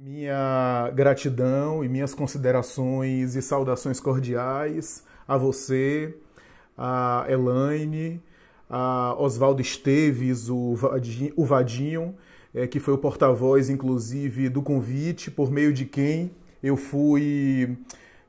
Minha gratidão e minhas considerações e saudações cordiais a você, a Elaine, a Oswaldo Esteves, o Vadinho, o Vadinho é, que foi o porta-voz, inclusive, do convite, por meio de quem eu fui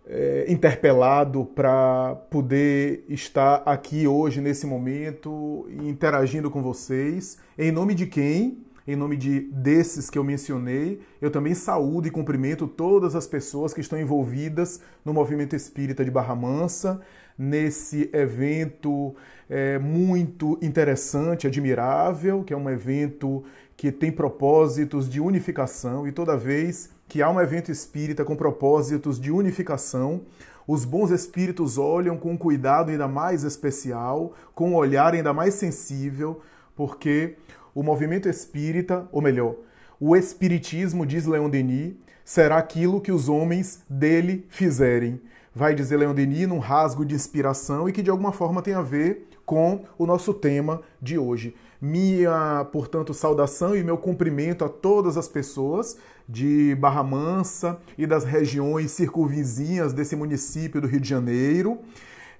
é, interpelado para poder estar aqui hoje, nesse momento, interagindo com vocês, em nome de quem em nome de desses que eu mencionei, eu também saúdo e cumprimento todas as pessoas que estão envolvidas no movimento espírita de Barra Mansa, nesse evento é, muito interessante, admirável, que é um evento que tem propósitos de unificação e toda vez que há um evento espírita com propósitos de unificação, os bons espíritos olham com um cuidado ainda mais especial, com um olhar ainda mais sensível, porque o movimento espírita, ou melhor, o espiritismo, diz Leon Denis, será aquilo que os homens dele fizerem. Vai dizer Leon Denis num rasgo de inspiração e que de alguma forma tem a ver com o nosso tema de hoje. Minha, portanto, saudação e meu cumprimento a todas as pessoas de Barra Mansa e das regiões circunvizinhas desse município do Rio de Janeiro,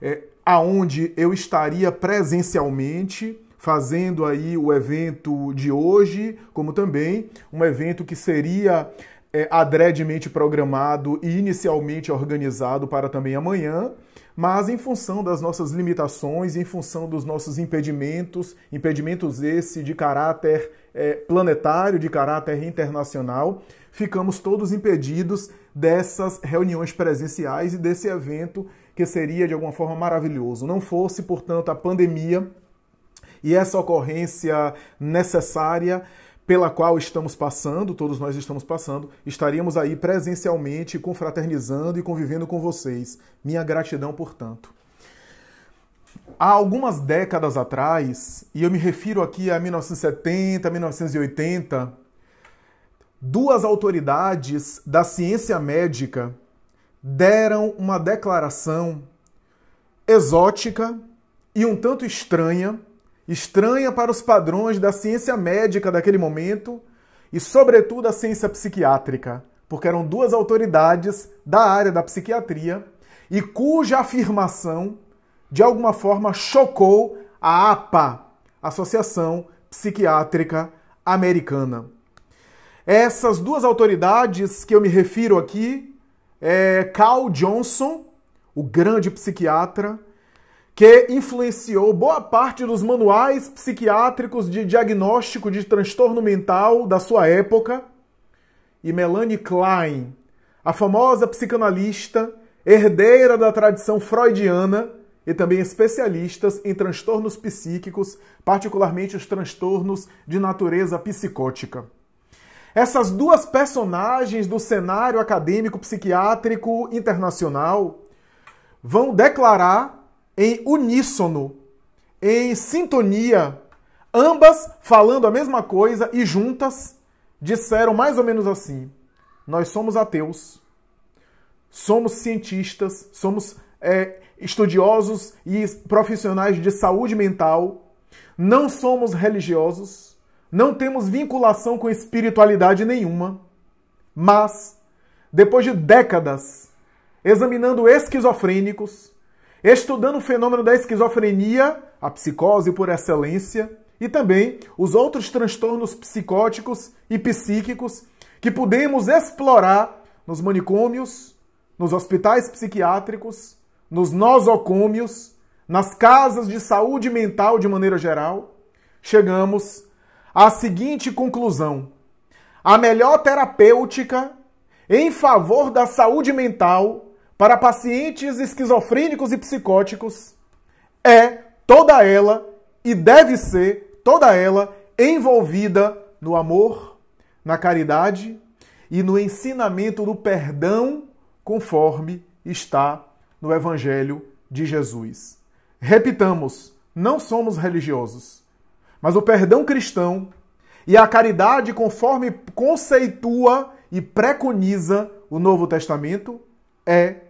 é, aonde eu estaria presencialmente fazendo aí o evento de hoje, como também um evento que seria é, adredemente programado e inicialmente organizado para também amanhã, mas em função das nossas limitações, em função dos nossos impedimentos, impedimentos esse de caráter é, planetário, de caráter internacional, ficamos todos impedidos dessas reuniões presenciais e desse evento que seria de alguma forma maravilhoso. Não fosse, portanto, a pandemia e essa ocorrência necessária pela qual estamos passando, todos nós estamos passando, estaríamos aí presencialmente confraternizando e convivendo com vocês. Minha gratidão, portanto. Há algumas décadas atrás, e eu me refiro aqui a 1970, 1980, duas autoridades da ciência médica deram uma declaração exótica e um tanto estranha estranha para os padrões da ciência médica daquele momento e, sobretudo, a ciência psiquiátrica, porque eram duas autoridades da área da psiquiatria e cuja afirmação, de alguma forma, chocou a APA, Associação Psiquiátrica Americana. Essas duas autoridades que eu me refiro aqui é Carl Johnson, o grande psiquiatra, que influenciou boa parte dos manuais psiquiátricos de diagnóstico de transtorno mental da sua época, e Melanie Klein, a famosa psicanalista, herdeira da tradição freudiana e também especialistas em transtornos psíquicos, particularmente os transtornos de natureza psicótica. Essas duas personagens do cenário acadêmico psiquiátrico internacional vão declarar em uníssono, em sintonia, ambas falando a mesma coisa e juntas disseram mais ou menos assim: Nós somos ateus, somos cientistas, somos é, estudiosos e profissionais de saúde mental, não somos religiosos, não temos vinculação com espiritualidade nenhuma, mas, depois de décadas examinando esquizofrênicos, estudando o fenômeno da esquizofrenia, a psicose por excelência, e também os outros transtornos psicóticos e psíquicos que podemos explorar nos manicômios, nos hospitais psiquiátricos, nos nosocômios, nas casas de saúde mental de maneira geral, chegamos à seguinte conclusão: a melhor terapêutica em favor da saúde mental para pacientes esquizofrênicos e psicóticos é toda ela e deve ser toda ela envolvida no amor, na caridade e no ensinamento do perdão conforme está no Evangelho de Jesus. Repitamos, não somos religiosos, mas o perdão cristão e a caridade conforme conceitua e preconiza o Novo Testamento é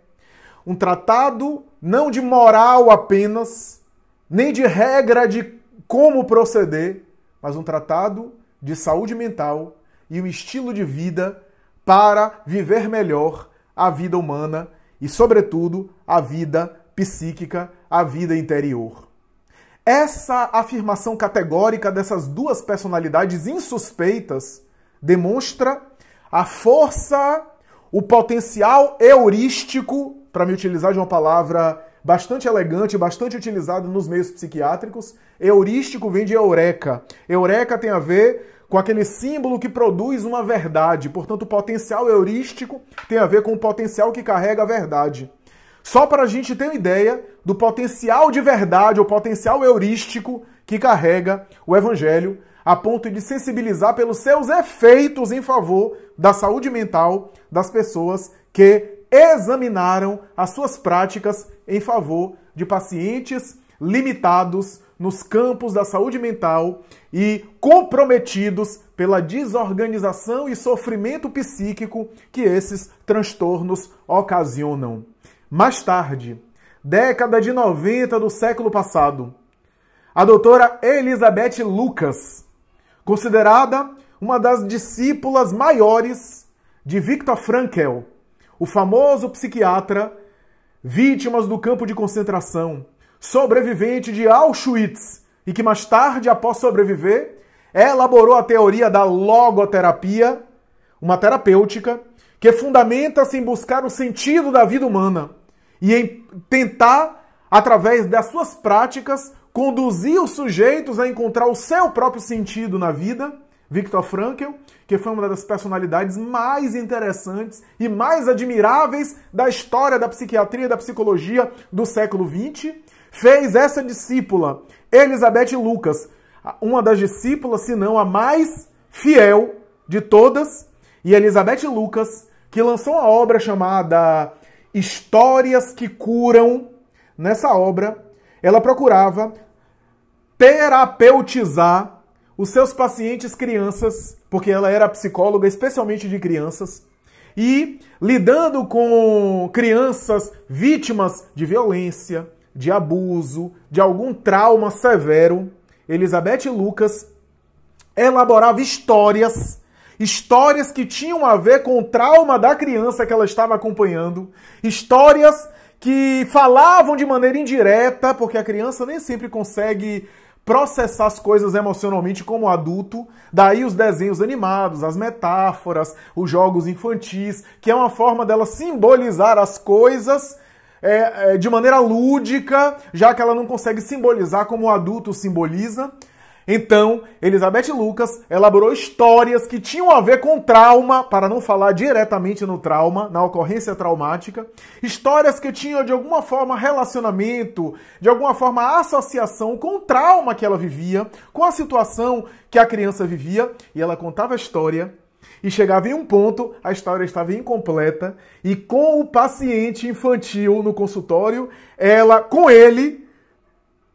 um tratado não de moral apenas, nem de regra de como proceder, mas um tratado de saúde mental e um estilo de vida para viver melhor a vida humana e, sobretudo, a vida psíquica, a vida interior. Essa afirmação categórica dessas duas personalidades insuspeitas demonstra a força, o potencial heurístico para me utilizar de uma palavra bastante elegante, bastante utilizada nos meios psiquiátricos. Heurístico vem de eureka. Eureka tem a ver com aquele símbolo que produz uma verdade. Portanto, o potencial heurístico tem a ver com o potencial que carrega a verdade. Só para a gente ter uma ideia do potencial de verdade, o potencial heurístico que carrega o Evangelho, a ponto de sensibilizar pelos seus efeitos em favor da saúde mental das pessoas que examinaram as suas práticas em favor de pacientes limitados nos campos da saúde mental e comprometidos pela desorganização e sofrimento psíquico que esses transtornos ocasionam. Mais tarde, década de 90 do século passado, a doutora Elizabeth Lucas, considerada uma das discípulas maiores de Viktor Frankl, o famoso psiquiatra, vítimas do campo de concentração, sobrevivente de Auschwitz e que mais tarde, após sobreviver, elaborou a teoria da logoterapia, uma terapêutica que fundamenta-se em buscar o sentido da vida humana e em tentar, através das suas práticas, conduzir os sujeitos a encontrar o seu próprio sentido na vida Viktor Frankl, que foi uma das personalidades mais interessantes e mais admiráveis da história da psiquiatria e da psicologia do século XX, fez essa discípula, Elizabeth Lucas, uma das discípulas, se não a mais fiel de todas, e Elizabeth Lucas, que lançou uma obra chamada Histórias que Curam. Nessa obra, ela procurava terapeutizar os seus pacientes crianças, porque ela era psicóloga especialmente de crianças, e lidando com crianças vítimas de violência, de abuso, de algum trauma severo, Elizabeth Lucas elaborava histórias, histórias que tinham a ver com o trauma da criança que ela estava acompanhando, histórias que falavam de maneira indireta, porque a criança nem sempre consegue processar as coisas emocionalmente como adulto. Daí os desenhos animados, as metáforas, os jogos infantis, que é uma forma dela simbolizar as coisas é, é, de maneira lúdica, já que ela não consegue simbolizar como o adulto simboliza. Então, Elizabeth Lucas elaborou histórias que tinham a ver com trauma, para não falar diretamente no trauma, na ocorrência traumática, histórias que tinham de alguma forma relacionamento, de alguma forma associação com o trauma que ela vivia, com a situação que a criança vivia, e ela contava a história e chegava em um ponto, a história estava incompleta e com o paciente infantil no consultório, ela com ele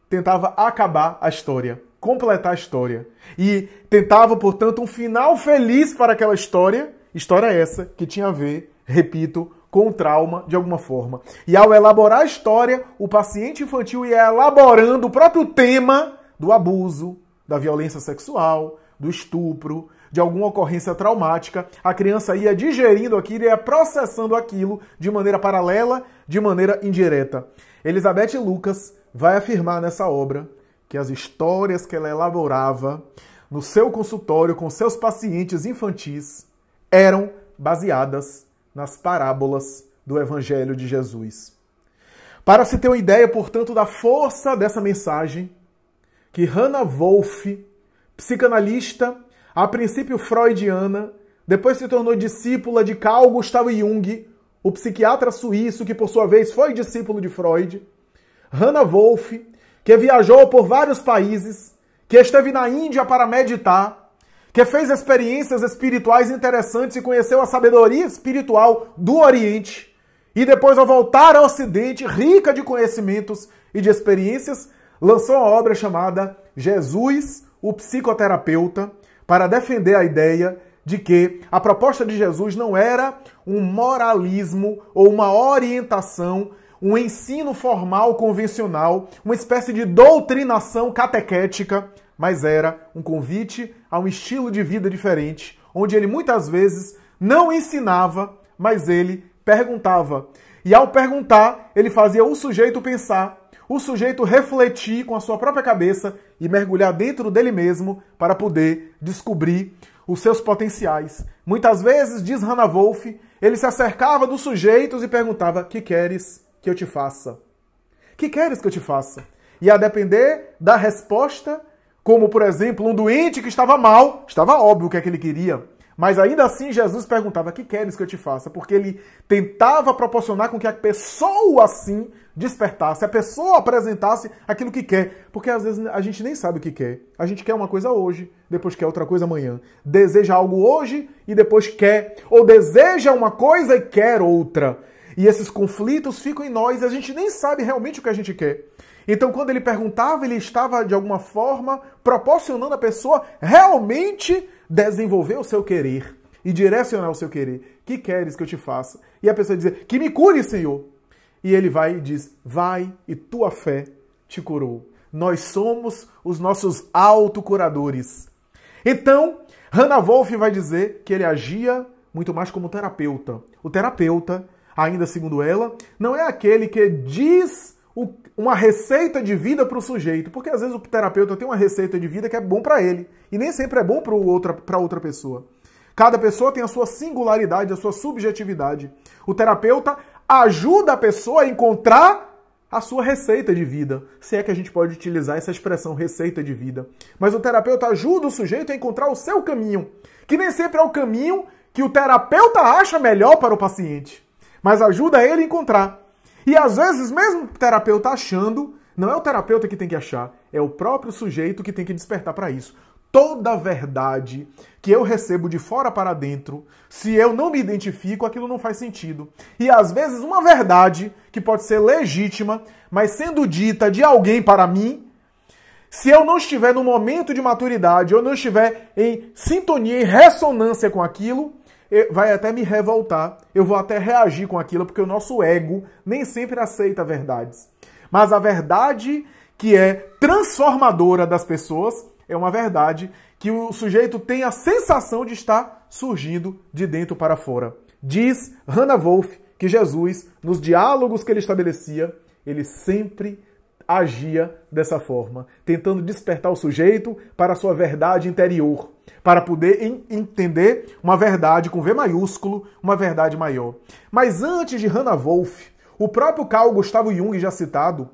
tentava acabar a história completar a história. E tentava, portanto, um final feliz para aquela história. História essa que tinha a ver, repito, com o trauma de alguma forma. E ao elaborar a história, o paciente infantil ia elaborando o próprio tema do abuso, da violência sexual, do estupro, de alguma ocorrência traumática. A criança ia digerindo aquilo, ia processando aquilo de maneira paralela, de maneira indireta. Elizabeth Lucas vai afirmar nessa obra que as histórias que ela elaborava no seu consultório com seus pacientes infantis eram baseadas nas parábolas do Evangelho de Jesus. Para se ter uma ideia, portanto, da força dessa mensagem, que Hannah Wolff, psicanalista, a princípio freudiana, depois se tornou discípula de Carl Gustav Jung, o psiquiatra suíço que, por sua vez, foi discípulo de Freud. Hannah Wolff que viajou por vários países, que esteve na Índia para meditar, que fez experiências espirituais interessantes e conheceu a sabedoria espiritual do Oriente, e depois, ao voltar ao Ocidente, rica de conhecimentos e de experiências, lançou uma obra chamada Jesus, o Psicoterapeuta, para defender a ideia de que a proposta de Jesus não era um moralismo ou uma orientação um ensino formal convencional, uma espécie de doutrinação catequética, mas era um convite a um estilo de vida diferente, onde ele muitas vezes não ensinava, mas ele perguntava. E ao perguntar, ele fazia o sujeito pensar, o sujeito refletir com a sua própria cabeça e mergulhar dentro dele mesmo para poder descobrir os seus potenciais. Muitas vezes, diz Hannah Wolff, ele se acercava dos sujeitos e perguntava: "Que queres?" que eu te faça? Que queres que eu te faça? E a depender da resposta, como por exemplo, um doente que estava mal, estava óbvio o que é que ele queria, mas ainda assim Jesus perguntava: "Que queres que eu te faça?", porque ele tentava proporcionar com que a pessoa assim despertasse, a pessoa apresentasse aquilo que quer, porque às vezes a gente nem sabe o que quer. A gente quer uma coisa hoje, depois quer outra coisa amanhã. Deseja algo hoje e depois quer, ou deseja uma coisa e quer outra. E esses conflitos ficam em nós e a gente nem sabe realmente o que a gente quer. Então, quando ele perguntava, ele estava de alguma forma proporcionando a pessoa realmente desenvolver o seu querer e direcionar o seu querer. Que queres que eu te faça? E a pessoa dizer: Que me cure, Senhor. E ele vai e diz: Vai e tua fé te curou. Nós somos os nossos autocuradores. Então, Hannah Wolff vai dizer que ele agia muito mais como terapeuta. O terapeuta ainda segundo ela, não é aquele que diz o, uma receita de vida para o sujeito, porque às vezes o terapeuta tem uma receita de vida que é bom para ele e nem sempre é bom para outra, outra pessoa. Cada pessoa tem a sua singularidade, a sua subjetividade. O terapeuta ajuda a pessoa a encontrar a sua receita de vida, se é que a gente pode utilizar essa expressão receita de vida. Mas o terapeuta ajuda o sujeito a encontrar o seu caminho, que nem sempre é o caminho que o terapeuta acha melhor para o paciente mas ajuda ele a encontrar. E às vezes, mesmo o terapeuta achando, não é o terapeuta que tem que achar, é o próprio sujeito que tem que despertar para isso. Toda verdade que eu recebo de fora para dentro, se eu não me identifico, aquilo não faz sentido. E às vezes, uma verdade que pode ser legítima, mas sendo dita de alguém para mim, se eu não estiver no momento de maturidade, eu não estiver em sintonia, em ressonância com aquilo, vai até me revoltar, eu vou até reagir com aquilo, porque o nosso ego nem sempre aceita verdades. Mas a verdade que é transformadora das pessoas é uma verdade que o sujeito tem a sensação de estar surgindo de dentro para fora. Diz Hannah Wolff que Jesus, nos diálogos que ele estabelecia, ele sempre agia dessa forma, tentando despertar o sujeito para a sua verdade interior para poder entender uma verdade com V maiúsculo, uma verdade maior. Mas antes de Hannah Wolff, o próprio Carl Gustavo Jung, já citado,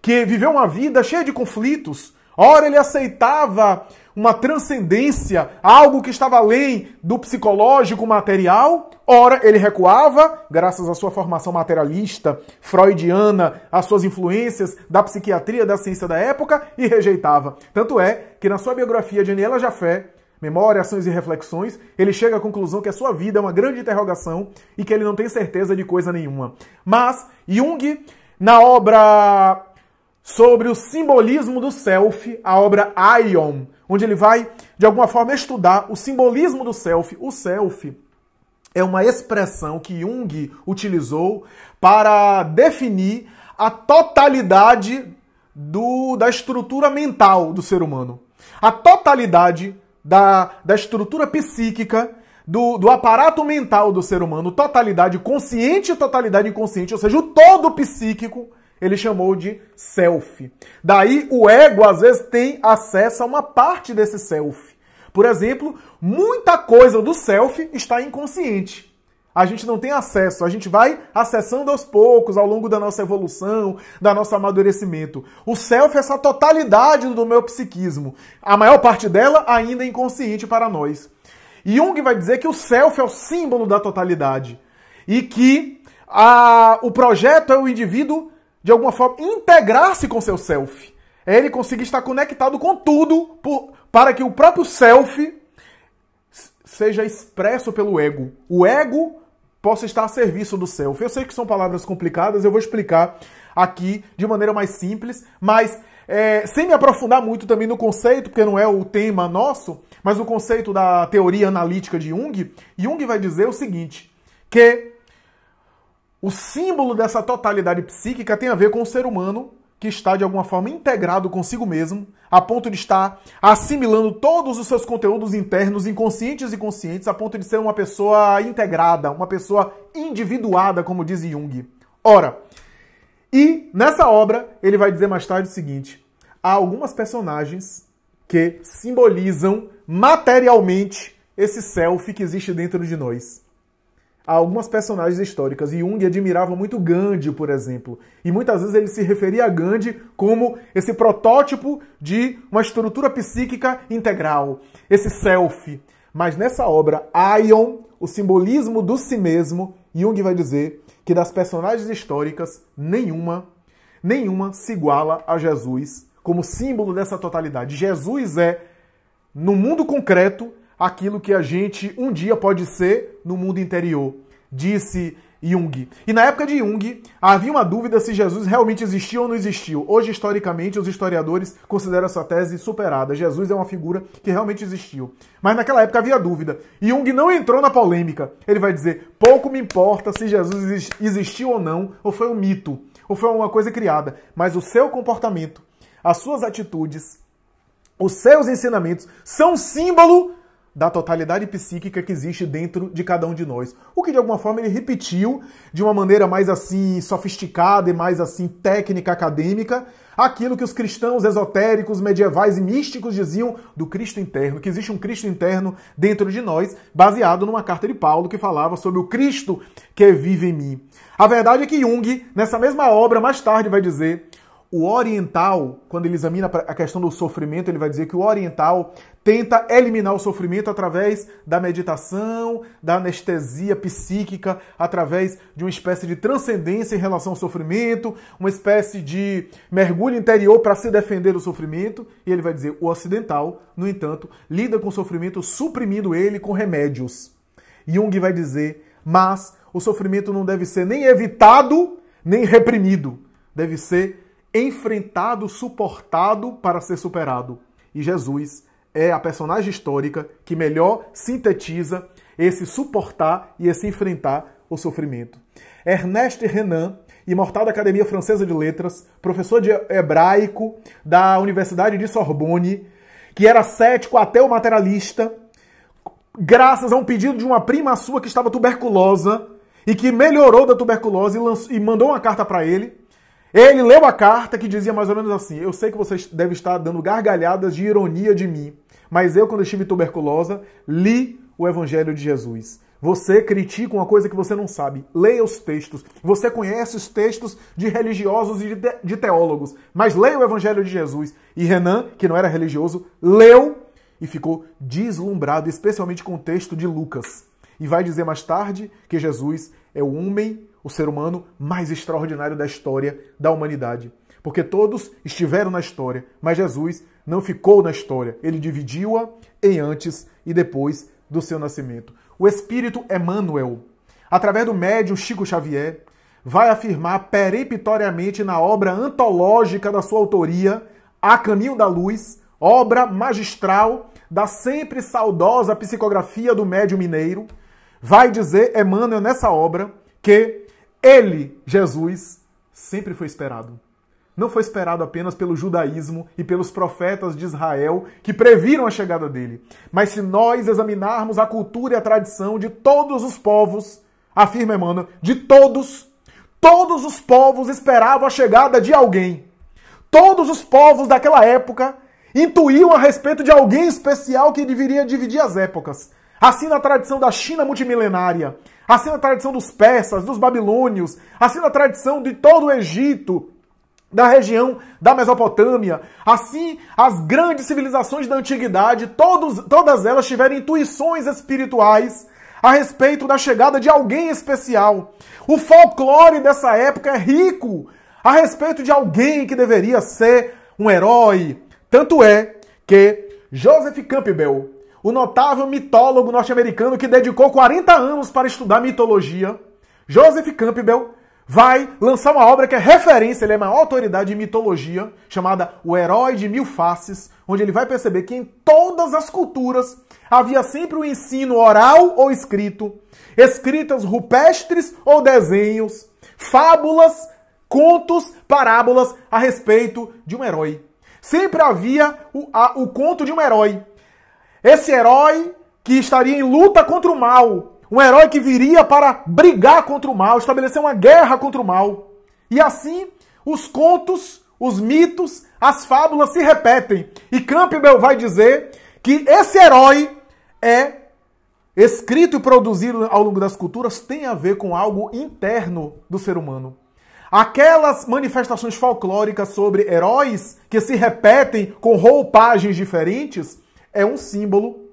que viveu uma vida cheia de conflitos, ora ele aceitava uma transcendência, algo que estava além do psicológico material, ora ele recuava, graças à sua formação materialista, freudiana, às suas influências da psiquiatria, da ciência da época, e rejeitava. Tanto é que na sua biografia de Aniela Jafé, Memória, Ações e Reflexões, ele chega à conclusão que a sua vida é uma grande interrogação e que ele não tem certeza de coisa nenhuma. Mas Jung, na obra sobre o simbolismo do self, a obra Ion, onde ele vai, de alguma forma, estudar o simbolismo do self. O self é uma expressão que Jung utilizou para definir a totalidade do, da estrutura mental do ser humano. A totalidade da, da estrutura psíquica, do, do aparato mental do ser humano, totalidade consciente e totalidade inconsciente, ou seja, o todo psíquico, ele chamou de self. Daí o ego às vezes tem acesso a uma parte desse self. Por exemplo, muita coisa do self está inconsciente. A gente não tem acesso, a gente vai acessando aos poucos, ao longo da nossa evolução, da nosso amadurecimento. O self é essa totalidade do meu psiquismo. A maior parte dela ainda é inconsciente para nós. Jung vai dizer que o self é o símbolo da totalidade. E que a, o projeto é o indivíduo, de alguma forma, integrar-se com seu self. É ele conseguir estar conectado com tudo por, para que o próprio self seja expresso pelo ego. O ego possa estar a serviço do self. Eu sei que são palavras complicadas, eu vou explicar aqui de maneira mais simples, mas é, sem me aprofundar muito também no conceito, porque não é o tema nosso, mas o conceito da teoria analítica de Jung, Jung vai dizer o seguinte, que o símbolo dessa totalidade psíquica tem a ver com o ser humano que está de alguma forma integrado consigo mesmo, a ponto de estar assimilando todos os seus conteúdos internos, inconscientes e conscientes, a ponto de ser uma pessoa integrada, uma pessoa individuada, como diz Jung. Ora, e nessa obra ele vai dizer mais tarde o seguinte: há algumas personagens que simbolizam materialmente esse self que existe dentro de nós a algumas personagens históricas. Jung admirava muito Gandhi, por exemplo. E muitas vezes ele se referia a Gandhi como esse protótipo de uma estrutura psíquica integral, esse self. Mas nessa obra, Ion, o simbolismo do si mesmo, Jung vai dizer que das personagens históricas, nenhuma, nenhuma se iguala a Jesus como símbolo dessa totalidade. Jesus é, no mundo concreto, aquilo que a gente um dia pode ser no mundo interior, disse Jung. E na época de Jung, havia uma dúvida se Jesus realmente existiu ou não existiu. Hoje, historicamente, os historiadores consideram essa tese superada. Jesus é uma figura que realmente existiu. Mas naquela época havia dúvida. Jung não entrou na polêmica. Ele vai dizer: pouco me importa se Jesus existiu ou não, ou foi um mito, ou foi uma coisa criada. Mas o seu comportamento, as suas atitudes, os seus ensinamentos são símbolo da totalidade psíquica que existe dentro de cada um de nós. O que de alguma forma ele repetiu de uma maneira mais assim sofisticada e mais assim técnica acadêmica, aquilo que os cristãos esotéricos, medievais e místicos diziam do Cristo interno, que existe um Cristo interno dentro de nós, baseado numa carta de Paulo que falava sobre o Cristo que vive em mim. A verdade é que Jung, nessa mesma obra, mais tarde vai dizer o oriental, quando ele examina a questão do sofrimento, ele vai dizer que o oriental tenta eliminar o sofrimento através da meditação, da anestesia psíquica, através de uma espécie de transcendência em relação ao sofrimento, uma espécie de mergulho interior para se defender do sofrimento. E ele vai dizer: o ocidental, no entanto, lida com o sofrimento suprimindo ele com remédios. Jung vai dizer: mas o sofrimento não deve ser nem evitado, nem reprimido. Deve ser enfrentado, suportado para ser superado. E Jesus é a personagem histórica que melhor sintetiza esse suportar e esse enfrentar o sofrimento. Ernest Renan, imortal da Academia Francesa de Letras, professor de hebraico da Universidade de Sorbonne, que era cético, até o materialista, graças a um pedido de uma prima sua que estava tuberculosa e que melhorou da tuberculose e, lançou, e mandou uma carta para ele, ele leu a carta que dizia mais ou menos assim: Eu sei que vocês devem estar dando gargalhadas de ironia de mim, mas eu, quando estive tuberculosa, li o Evangelho de Jesus. Você critica uma coisa que você não sabe. Leia os textos. Você conhece os textos de religiosos e de teólogos, mas leia o Evangelho de Jesus. E Renan, que não era religioso, leu e ficou deslumbrado, especialmente com o texto de Lucas. E vai dizer mais tarde que Jesus é o homem o ser humano mais extraordinário da história da humanidade. Porque todos estiveram na história, mas Jesus não ficou na história. Ele dividiu-a em antes e depois do seu nascimento. O espírito Emmanuel, através do médium Chico Xavier, vai afirmar peremptoriamente na obra antológica da sua autoria, A Caminho da Luz, obra magistral da sempre saudosa psicografia do médium mineiro, vai dizer Emmanuel nessa obra que ele, Jesus, sempre foi esperado. Não foi esperado apenas pelo judaísmo e pelos profetas de Israel que previram a chegada dele. Mas se nós examinarmos a cultura e a tradição de todos os povos, afirma Emmanuel, de todos, todos os povos esperavam a chegada de alguém. Todos os povos daquela época intuíam a respeito de alguém especial que deveria dividir as épocas assim na tradição da China multimilenária, assim na tradição dos persas, dos babilônios, assim na tradição de todo o Egito, da região da Mesopotâmia, assim as grandes civilizações da antiguidade, todos, todas elas tiveram intuições espirituais a respeito da chegada de alguém especial. O folclore dessa época é rico a respeito de alguém que deveria ser um herói. Tanto é que Joseph Campbell, o notável mitólogo norte-americano que dedicou 40 anos para estudar mitologia, Joseph Campbell, vai lançar uma obra que é referência, ele é uma autoridade em mitologia, chamada O Herói de Mil Faces, onde ele vai perceber que em todas as culturas havia sempre o um ensino oral ou escrito, escritas rupestres ou desenhos, fábulas, contos, parábolas a respeito de um herói. Sempre havia o, a, o conto de um herói. Esse herói que estaria em luta contra o mal, um herói que viria para brigar contra o mal, estabelecer uma guerra contra o mal. E assim, os contos, os mitos, as fábulas se repetem. E Campbell vai dizer que esse herói é escrito e produzido ao longo das culturas tem a ver com algo interno do ser humano. Aquelas manifestações folclóricas sobre heróis que se repetem com roupagens diferentes é um símbolo,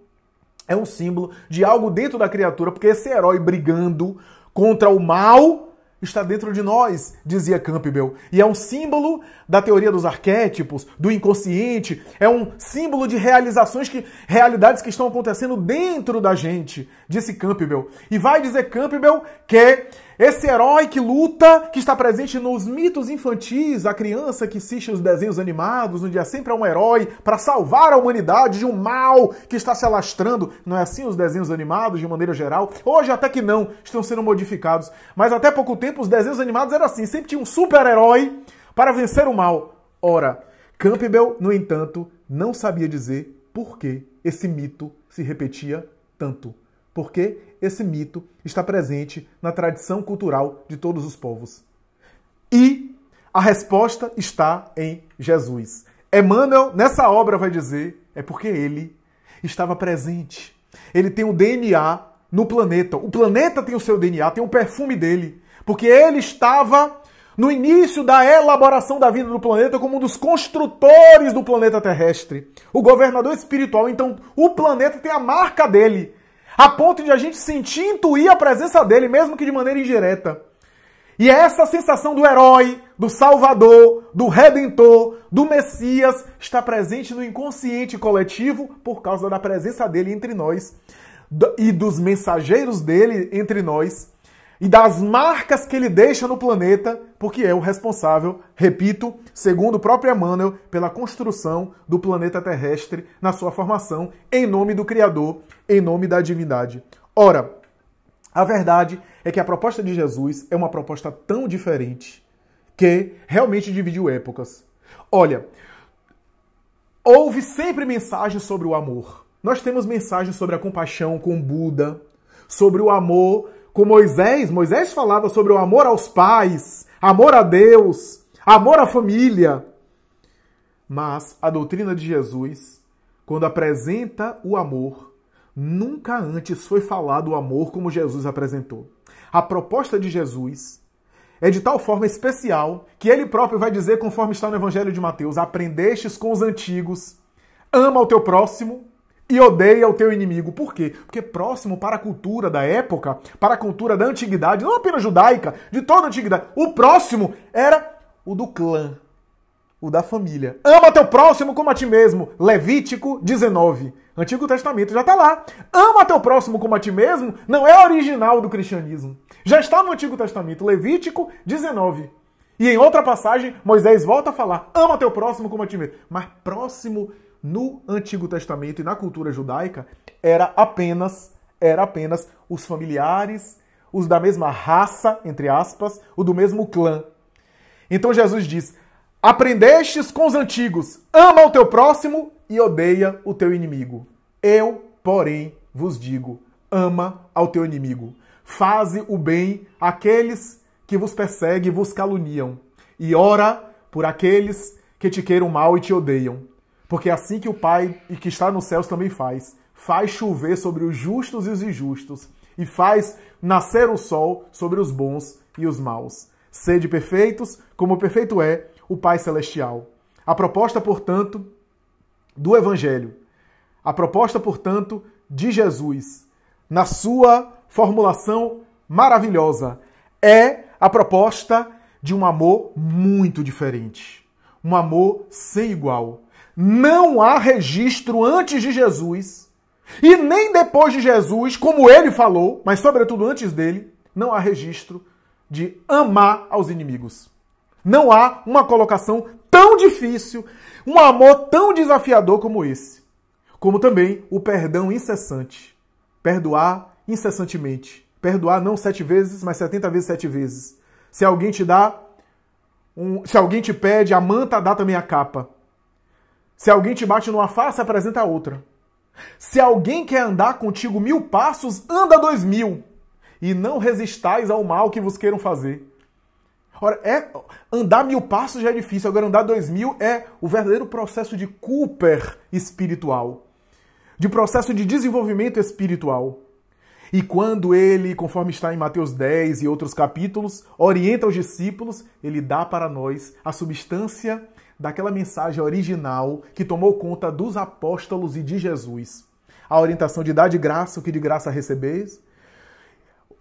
é um símbolo de algo dentro da criatura, porque esse herói brigando contra o mal está dentro de nós, dizia Campbell. E é um símbolo da teoria dos arquétipos, do inconsciente, é um símbolo de realizações que realidades que estão acontecendo dentro da gente, disse Campbell. E vai dizer Campbell que esse herói que luta, que está presente nos mitos infantis, a criança que assiste os desenhos animados, onde é sempre um herói para salvar a humanidade de um mal que está se alastrando. Não é assim os desenhos animados, de maneira geral? Hoje até que não, estão sendo modificados. Mas até pouco tempo os desenhos animados eram assim, sempre tinha um super-herói para vencer o mal. Ora, Campbell, no entanto, não sabia dizer por que esse mito se repetia tanto. Porque esse mito está presente na tradição cultural de todos os povos. E a resposta está em Jesus. Emmanuel, nessa obra, vai dizer: é porque ele estava presente. Ele tem o um DNA no planeta. O planeta tem o seu DNA, tem o um perfume dele. Porque ele estava no início da elaboração da vida do planeta como um dos construtores do planeta terrestre. O governador espiritual, então, o planeta tem a marca dele a ponto de a gente sentir, intuir a presença dele, mesmo que de maneira indireta. E é essa sensação do herói, do salvador, do redentor, do Messias, está presente no inconsciente coletivo por causa da presença dele entre nós e dos mensageiros dele entre nós e das marcas que ele deixa no planeta, porque é o responsável, repito, segundo o próprio Emmanuel, pela construção do planeta terrestre na sua formação, em nome do Criador, em nome da divindade. Ora, a verdade é que a proposta de Jesus é uma proposta tão diferente que realmente dividiu épocas. Olha, houve sempre mensagens sobre o amor. Nós temos mensagens sobre a compaixão com Buda, sobre o amor com Moisés, Moisés falava sobre o amor aos pais, amor a Deus, amor à família. Mas a doutrina de Jesus, quando apresenta o amor, nunca antes foi falado o amor como Jesus apresentou. A proposta de Jesus é de tal forma especial que ele próprio vai dizer, conforme está no Evangelho de Mateus: Aprendestes com os antigos, ama o teu próximo e odeia o teu inimigo. Por quê? Porque é próximo para a cultura da época, para a cultura da antiguidade, não apenas judaica, de toda a antiguidade, o próximo era o do clã, o da família. Ama teu próximo como a ti mesmo. Levítico 19. Antigo Testamento já está lá. Ama teu próximo como a ti mesmo não é original do cristianismo. Já está no Antigo Testamento, Levítico 19. E em outra passagem, Moisés volta a falar: ama teu próximo como a ti mesmo. Mas próximo no Antigo Testamento e na cultura judaica era apenas era apenas os familiares, os da mesma raça, entre aspas, o do mesmo clã. Então Jesus diz: "Aprendestes com os antigos: ama o teu próximo e odeia o teu inimigo. Eu, porém, vos digo: ama ao teu inimigo. Faze o bem àqueles que vos perseguem e vos caluniam, e ora por aqueles que te queiram mal e te odeiam porque é assim que o Pai e que está nos céus também faz, faz chover sobre os justos e os injustos, e faz nascer o sol sobre os bons e os maus. Sede perfeitos, como perfeito é o Pai celestial. A proposta, portanto, do evangelho, a proposta, portanto, de Jesus, na sua formulação maravilhosa, é a proposta de um amor muito diferente, um amor sem igual, não há registro antes de Jesus e nem depois de Jesus, como ele falou, mas sobretudo antes dele, não há registro de amar aos inimigos. Não há uma colocação tão difícil, um amor tão desafiador como esse. Como também o perdão incessante. Perdoar incessantemente. Perdoar não sete vezes, mas setenta vezes sete vezes. Se alguém te dá, um, se alguém te pede a manta, dá também a capa. Se alguém te bate numa face, apresenta outra. Se alguém quer andar contigo mil passos, anda dois mil. E não resistais ao mal que vos queiram fazer. Ora, é, andar mil passos já é difícil, agora andar dois mil é o verdadeiro processo de Cooper espiritual, de processo de desenvolvimento espiritual. E quando ele, conforme está em Mateus 10 e outros capítulos, orienta os discípulos, ele dá para nós a substância daquela mensagem original que tomou conta dos apóstolos e de Jesus. A orientação de dar de graça o que de graça recebeis,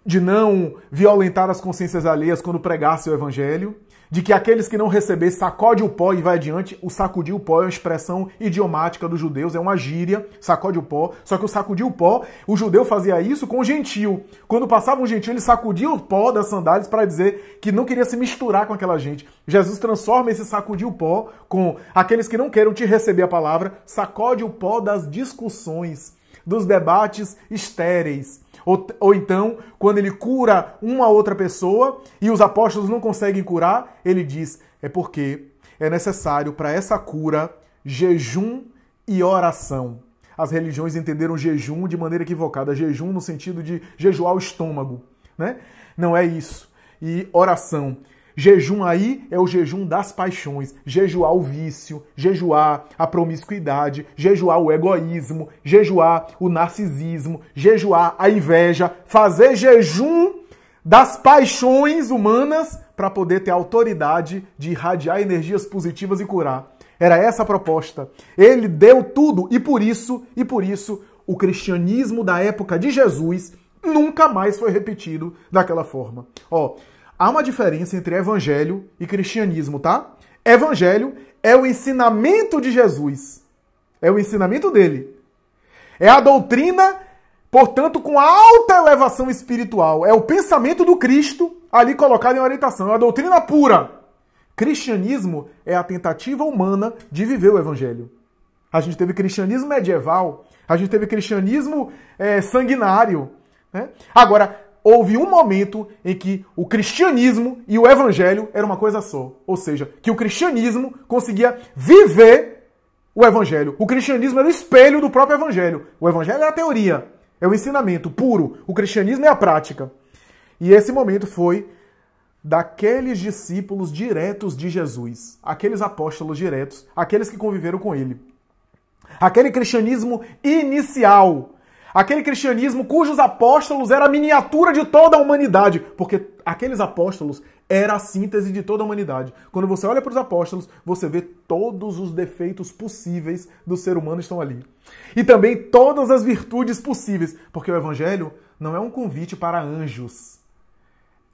de não violentar as consciências alheias quando pregasse o evangelho, de que aqueles que não receber sacode o pó e vai adiante. O sacudir o pó é uma expressão idiomática dos judeus, é uma gíria, sacode o pó. Só que o sacudir o pó, o judeu fazia isso com o gentil. Quando passava um gentil, ele sacudia o pó das sandálias para dizer que não queria se misturar com aquela gente. Jesus transforma esse sacudir o pó com aqueles que não queiram te receber a palavra, sacode o pó das discussões, dos debates estéreis ou, ou então, quando ele cura uma outra pessoa e os apóstolos não conseguem curar, ele diz: é porque é necessário para essa cura jejum e oração. As religiões entenderam jejum de maneira equivocada, jejum no sentido de jejuar o estômago, né? Não é isso. E oração. Jejum aí é o jejum das paixões, jejuar o vício, jejuar a promiscuidade, jejuar o egoísmo, jejuar o narcisismo, jejuar a inveja, fazer jejum das paixões humanas para poder ter autoridade de irradiar energias positivas e curar. Era essa a proposta. Ele deu tudo e por isso, e por isso, o cristianismo da época de Jesus nunca mais foi repetido daquela forma. Ó, Há uma diferença entre evangelho e cristianismo, tá? Evangelho é o ensinamento de Jesus. É o ensinamento dele. É a doutrina, portanto, com alta elevação espiritual. É o pensamento do Cristo ali colocado em orientação. É a doutrina pura. Cristianismo é a tentativa humana de viver o evangelho. A gente teve cristianismo medieval, a gente teve cristianismo é, sanguinário. Né? Agora, houve um momento em que o cristianismo e o evangelho eram uma coisa só. Ou seja, que o cristianismo conseguia viver o evangelho. O cristianismo era o espelho do próprio evangelho. O evangelho é a teoria, é o ensinamento puro. O cristianismo é a prática. E esse momento foi daqueles discípulos diretos de Jesus, aqueles apóstolos diretos, aqueles que conviveram com ele. Aquele cristianismo inicial Aquele cristianismo cujos apóstolos era a miniatura de toda a humanidade, porque aqueles apóstolos era a síntese de toda a humanidade. Quando você olha para os apóstolos, você vê todos os defeitos possíveis do ser humano estão ali. E também todas as virtudes possíveis, porque o evangelho não é um convite para anjos.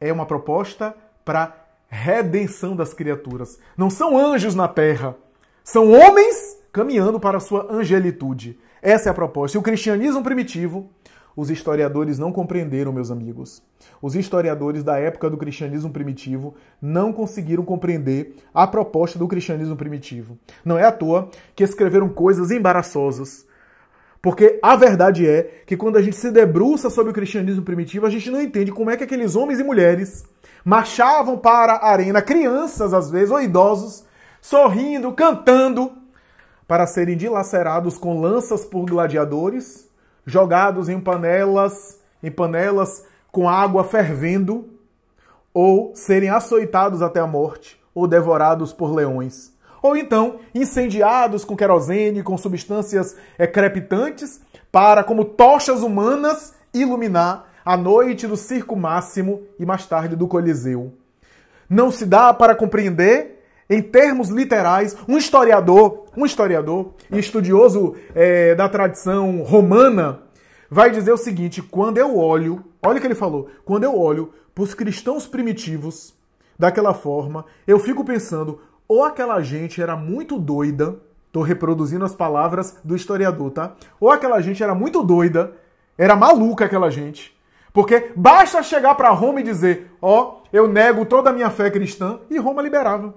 É uma proposta para redenção das criaturas. Não são anjos na terra, são homens caminhando para a sua angelitude. Essa é a proposta. E o cristianismo primitivo, os historiadores não compreenderam, meus amigos. Os historiadores da época do cristianismo primitivo não conseguiram compreender a proposta do cristianismo primitivo. Não é à toa que escreveram coisas embaraçosas. Porque a verdade é que quando a gente se debruça sobre o cristianismo primitivo, a gente não entende como é que aqueles homens e mulheres marchavam para a arena, crianças às vezes, ou idosos, sorrindo, cantando, para serem dilacerados com lanças por gladiadores, jogados em panelas, em panelas com água fervendo, ou serem açoitados até a morte, ou devorados por leões, ou então incendiados com querosene, com substâncias é, crepitantes, para, como tochas humanas, iluminar a noite do Circo Máximo e mais tarde do Coliseu. Não se dá para compreender em termos literais, um historiador, um historiador e estudioso é, da tradição romana vai dizer o seguinte: quando eu olho, olha o que ele falou, quando eu olho para os cristãos primitivos daquela forma, eu fico pensando, ou aquela gente era muito doida, tô reproduzindo as palavras do historiador, tá? Ou aquela gente era muito doida, era maluca aquela gente. Porque basta chegar para Roma e dizer: "Ó, oh, eu nego toda a minha fé cristã" e Roma liberava.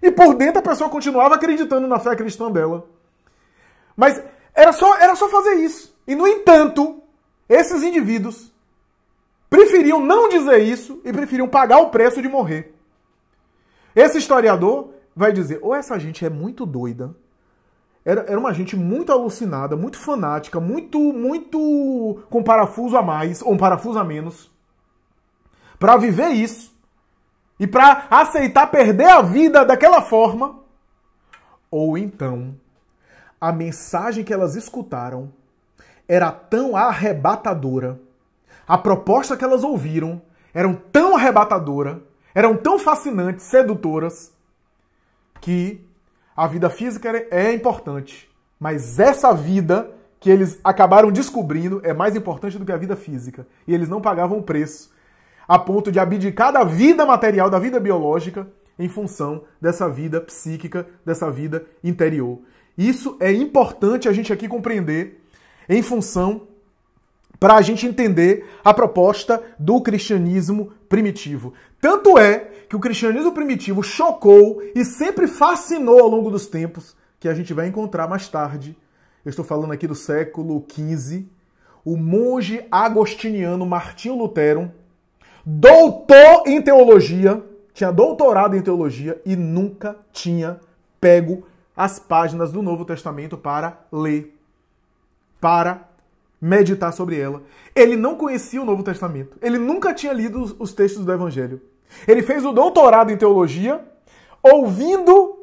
E por dentro a pessoa continuava acreditando na fé cristã dela. Mas era só, era só fazer isso. E no entanto, esses indivíduos preferiam não dizer isso e preferiam pagar o preço de morrer. Esse historiador vai dizer: ou essa gente é muito doida, era, era uma gente muito alucinada, muito fanática, muito, muito com parafuso a mais ou um parafuso a menos, para viver isso e para aceitar perder a vida daquela forma, ou então a mensagem que elas escutaram era tão arrebatadora, a proposta que elas ouviram eram tão arrebatadora, eram tão fascinantes, sedutoras, que a vida física é importante, mas essa vida que eles acabaram descobrindo é mais importante do que a vida física. E eles não pagavam o preço a ponto de abdicar da vida material, da vida biológica, em função dessa vida psíquica, dessa vida interior. Isso é importante a gente aqui compreender em função para a gente entender a proposta do cristianismo primitivo. Tanto é que o cristianismo primitivo chocou e sempre fascinou ao longo dos tempos, que a gente vai encontrar mais tarde. Eu estou falando aqui do século XV. O monge agostiniano Martinho Lutero, doutor em teologia, tinha doutorado em teologia e nunca tinha pego as páginas do Novo Testamento para ler, para meditar sobre ela. Ele não conhecia o Novo Testamento. Ele nunca tinha lido os textos do Evangelho. Ele fez o doutorado em teologia, ouvindo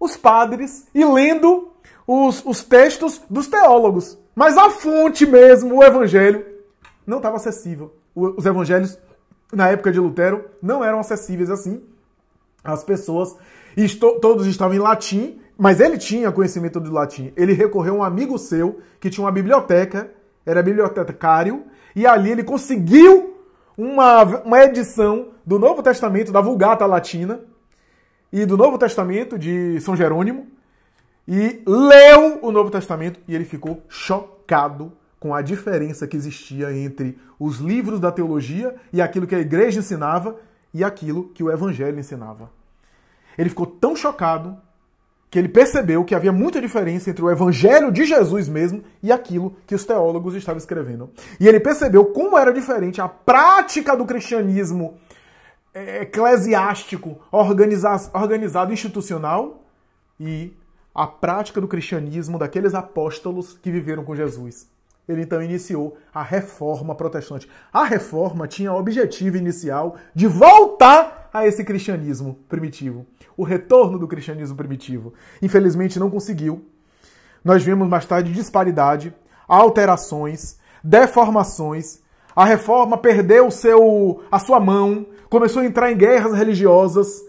os padres e lendo os, os textos dos teólogos. Mas a fonte mesmo, o Evangelho, não estava acessível. Os evangelhos na época de Lutero, não eram acessíveis assim às pessoas. E todos estavam em latim, mas ele tinha conhecimento do latim. Ele recorreu a um amigo seu que tinha uma biblioteca, era bibliotecário, e ali ele conseguiu uma, uma edição do Novo Testamento, da Vulgata Latina, e do Novo Testamento de São Jerônimo, e leu o Novo Testamento e ele ficou chocado com a diferença que existia entre os livros da teologia e aquilo que a igreja ensinava e aquilo que o evangelho ensinava. Ele ficou tão chocado que ele percebeu que havia muita diferença entre o evangelho de Jesus mesmo e aquilo que os teólogos estavam escrevendo. E ele percebeu como era diferente a prática do cristianismo é, eclesiástico, organizado institucional e a prática do cristianismo daqueles apóstolos que viveram com Jesus ele então iniciou a reforma protestante. A reforma tinha o objetivo inicial de voltar a esse cristianismo primitivo, o retorno do cristianismo primitivo. Infelizmente não conseguiu. Nós vimos mais tarde disparidade, alterações, deformações. A reforma perdeu seu a sua mão, começou a entrar em guerras religiosas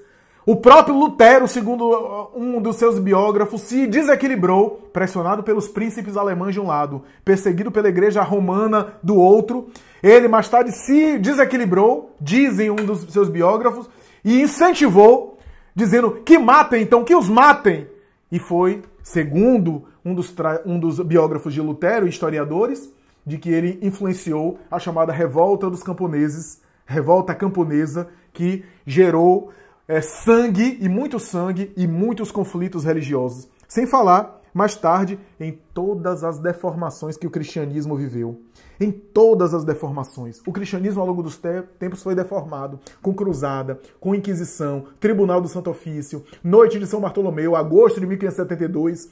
o próprio Lutero, segundo uh, um dos seus biógrafos, se desequilibrou, pressionado pelos príncipes alemães de um lado, perseguido pela igreja romana do outro. Ele mais tarde se desequilibrou, dizem um dos seus biógrafos, e incentivou, dizendo que matem, então que os matem. E foi, segundo um dos, um dos biógrafos de Lutero, historiadores, de que ele influenciou a chamada Revolta dos Camponeses, Revolta Camponesa, que gerou é, sangue e muito sangue e muitos conflitos religiosos. Sem falar, mais tarde, em todas as deformações que o cristianismo viveu. Em todas as deformações. O cristianismo, ao longo dos tempos, foi deformado com cruzada, com inquisição, tribunal do santo ofício, noite de São Bartolomeu, agosto de 1572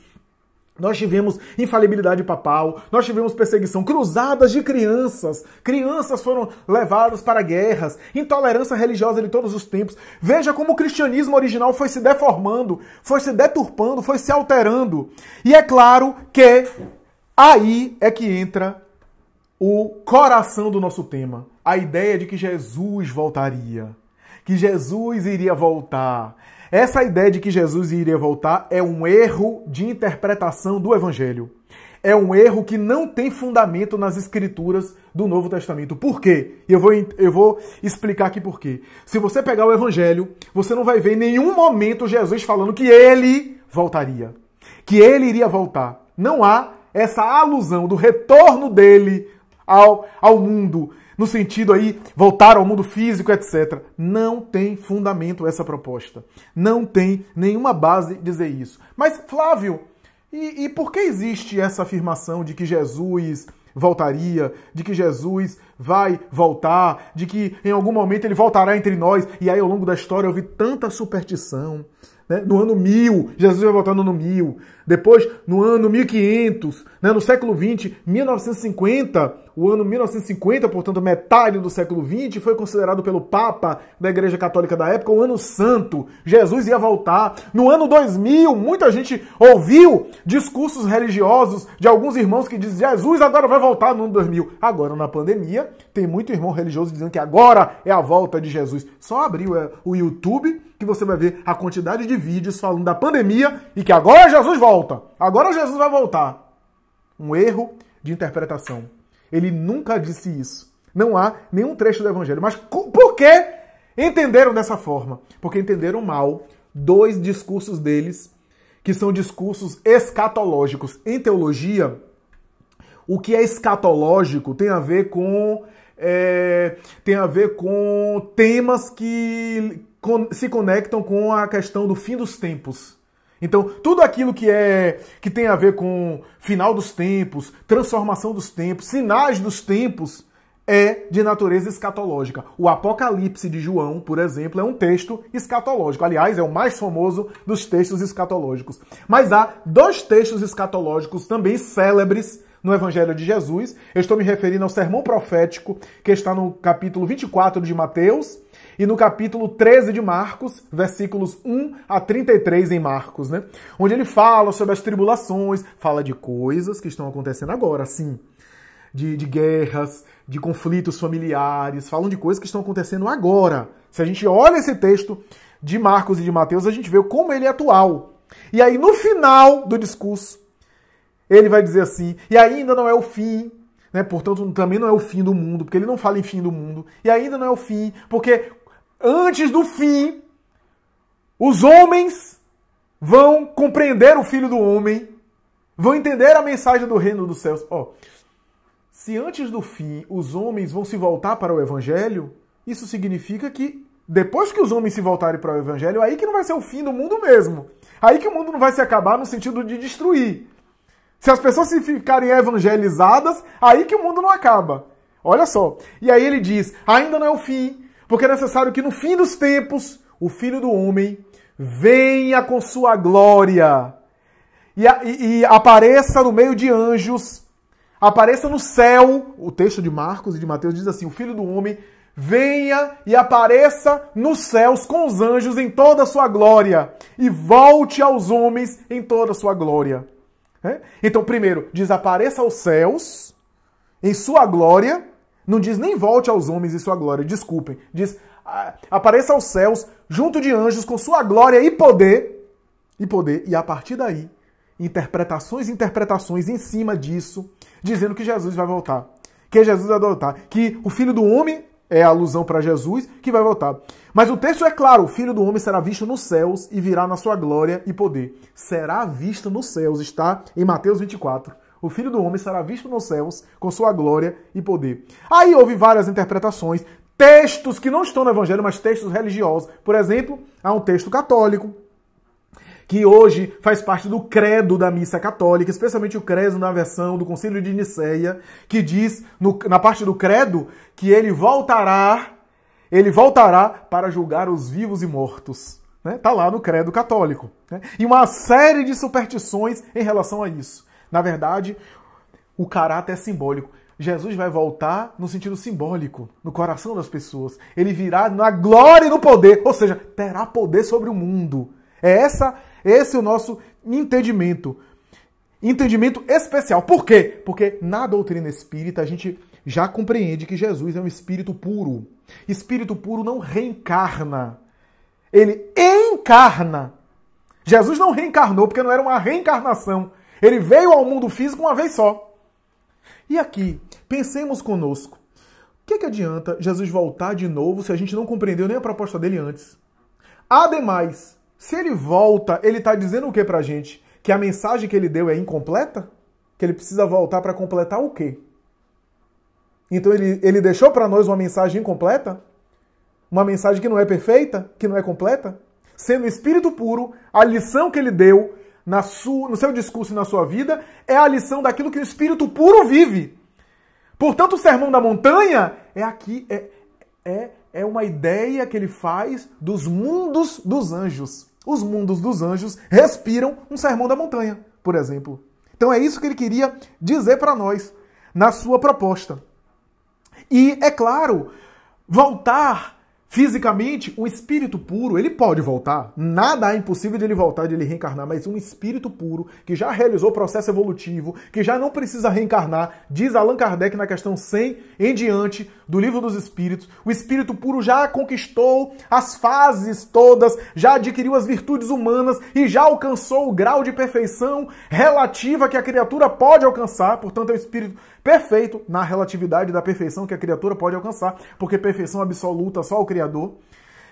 nós tivemos infalibilidade papal, nós tivemos perseguição, cruzadas de crianças, crianças foram levadas para guerras, intolerância religiosa de todos os tempos. Veja como o cristianismo original foi se deformando, foi se deturpando, foi se alterando. E é claro que aí é que entra o coração do nosso tema, a ideia de que Jesus voltaria, que Jesus iria voltar, essa ideia de que Jesus iria voltar é um erro de interpretação do evangelho. É um erro que não tem fundamento nas escrituras do Novo Testamento. Por quê? Eu vou, eu vou explicar aqui por quê. Se você pegar o evangelho, você não vai ver em nenhum momento Jesus falando que ele voltaria, que ele iria voltar. Não há essa alusão do retorno dele ao, ao mundo no sentido aí voltar ao mundo físico, etc. Não tem fundamento essa proposta. Não tem nenhuma base dizer isso. Mas, Flávio, e, e por que existe essa afirmação de que Jesus voltaria, de que Jesus vai voltar, de que em algum momento ele voltará entre nós? E aí, ao longo da história, eu vi tanta superstição. Né? No ano 1000, Jesus vai voltar no ano 1000. Depois, no ano 1500, né? no século 20, 1950 o ano 1950, portanto metade do século XX, foi considerado pelo Papa da Igreja Católica da época o ano santo. Jesus ia voltar. No ano 2000, muita gente ouviu discursos religiosos de alguns irmãos que dizem Jesus agora vai voltar no ano 2000. Agora, na pandemia, tem muito irmão religioso dizendo que agora é a volta de Jesus. Só abriu é, o YouTube que você vai ver a quantidade de vídeos falando da pandemia e que agora Jesus volta. Agora Jesus vai voltar. Um erro de interpretação. Ele nunca disse isso. Não há nenhum trecho do Evangelho. Mas por que entenderam dessa forma? Porque entenderam mal dois discursos deles, que são discursos escatológicos. Em teologia, o que é escatológico tem a ver com. É, tem a ver com temas que se conectam com a questão do fim dos tempos. Então, tudo aquilo que é que tem a ver com final dos tempos, transformação dos tempos, sinais dos tempos, é de natureza escatológica. O Apocalipse de João, por exemplo, é um texto escatológico. Aliás, é o mais famoso dos textos escatológicos. Mas há dois textos escatológicos também célebres no Evangelho de Jesus. Eu estou me referindo ao sermão profético que está no capítulo 24 de Mateus e no capítulo 13 de Marcos, versículos 1 a 33 em Marcos, né? Onde ele fala sobre as tribulações, fala de coisas que estão acontecendo agora, sim. De, de guerras, de conflitos familiares, falam de coisas que estão acontecendo agora. Se a gente olha esse texto de Marcos e de Mateus, a gente vê como ele é atual. E aí, no final do discurso, ele vai dizer assim: e ainda não é o fim, né? Portanto, também não é o fim do mundo, porque ele não fala em fim do mundo. E ainda não é o fim, porque antes do fim, os homens vão compreender o Filho do Homem, vão entender a mensagem do reino dos céus. Ó, oh, se antes do fim os homens vão se voltar para o Evangelho, isso significa que depois que os homens se voltarem para o Evangelho, é aí que não vai ser o fim do mundo mesmo. Aí que o mundo não vai se acabar no sentido de destruir. Se as pessoas se ficarem evangelizadas, aí que o mundo não acaba. Olha só. E aí ele diz: ainda não é o fim, porque é necessário que no fim dos tempos o Filho do Homem venha com sua glória e, e, e apareça no meio de anjos, apareça no céu. O texto de Marcos e de Mateus diz assim: o Filho do Homem venha e apareça nos céus com os anjos em toda a sua glória e volte aos homens em toda a sua glória. É? Então, primeiro, desapareça aos céus em sua glória não diz nem volte aos homens e sua glória, desculpem. Diz ah, apareça aos céus junto de anjos com sua glória e poder. E poder. E a partir daí, interpretações interpretações em cima disso, dizendo que Jesus vai voltar. Que Jesus vai voltar. Que o filho do homem é a alusão para Jesus que vai voltar. Mas o texto é claro: o filho do homem será visto nos céus e virá na sua glória e poder. Será visto nos céus, está em Mateus 24 o filho do homem será visto nos céus com sua glória e poder. Aí houve várias interpretações, textos que não estão no evangelho, mas textos religiosos. Por exemplo, há um texto católico que hoje faz parte do credo da missa católica, especialmente o credo na versão do Concílio de Nicéia, que diz no, na parte do credo que ele voltará, ele voltará para julgar os vivos e mortos. Está né? Tá lá no credo católico. Né? E uma série de superstições em relação a isso. Na verdade, o caráter é simbólico. Jesus vai voltar no sentido simbólico, no coração das pessoas. Ele virá na glória e no poder, ou seja, terá poder sobre o mundo. É essa, esse é o nosso entendimento. Entendimento especial. Por quê? Porque na doutrina espírita a gente já compreende que Jesus é um espírito puro. Espírito puro não reencarna. Ele encarna. Jesus não reencarnou porque não era uma reencarnação. Ele veio ao mundo físico uma vez só. E aqui, pensemos conosco. O que, é que adianta Jesus voltar de novo se a gente não compreendeu nem a proposta dele antes? Ademais, se ele volta, ele está dizendo o que para a gente? Que a mensagem que ele deu é incompleta? Que ele precisa voltar para completar o quê? Então ele, ele deixou para nós uma mensagem incompleta? Uma mensagem que não é perfeita? Que não é completa? Sendo espírito puro, a lição que ele deu na sua, no seu discurso e na sua vida é a lição daquilo que o espírito puro vive. Portanto, o sermão da montanha é aqui, é, é, é uma ideia que ele faz dos mundos dos anjos. Os mundos dos anjos respiram um sermão da montanha, por exemplo. Então é isso que ele queria dizer para nós na sua proposta. E, é claro, voltar Fisicamente, um espírito puro, ele pode voltar. Nada é impossível de ele voltar, de ele reencarnar, mas um espírito puro, que já realizou o processo evolutivo, que já não precisa reencarnar, diz Allan Kardec na questão 100 em diante, do livro dos Espíritos, o espírito puro já conquistou as fases todas, já adquiriu as virtudes humanas e já alcançou o grau de perfeição relativa que a criatura pode alcançar, portanto, é o espírito perfeito na relatividade da perfeição que a criatura pode alcançar, porque perfeição absoluta só o Criador.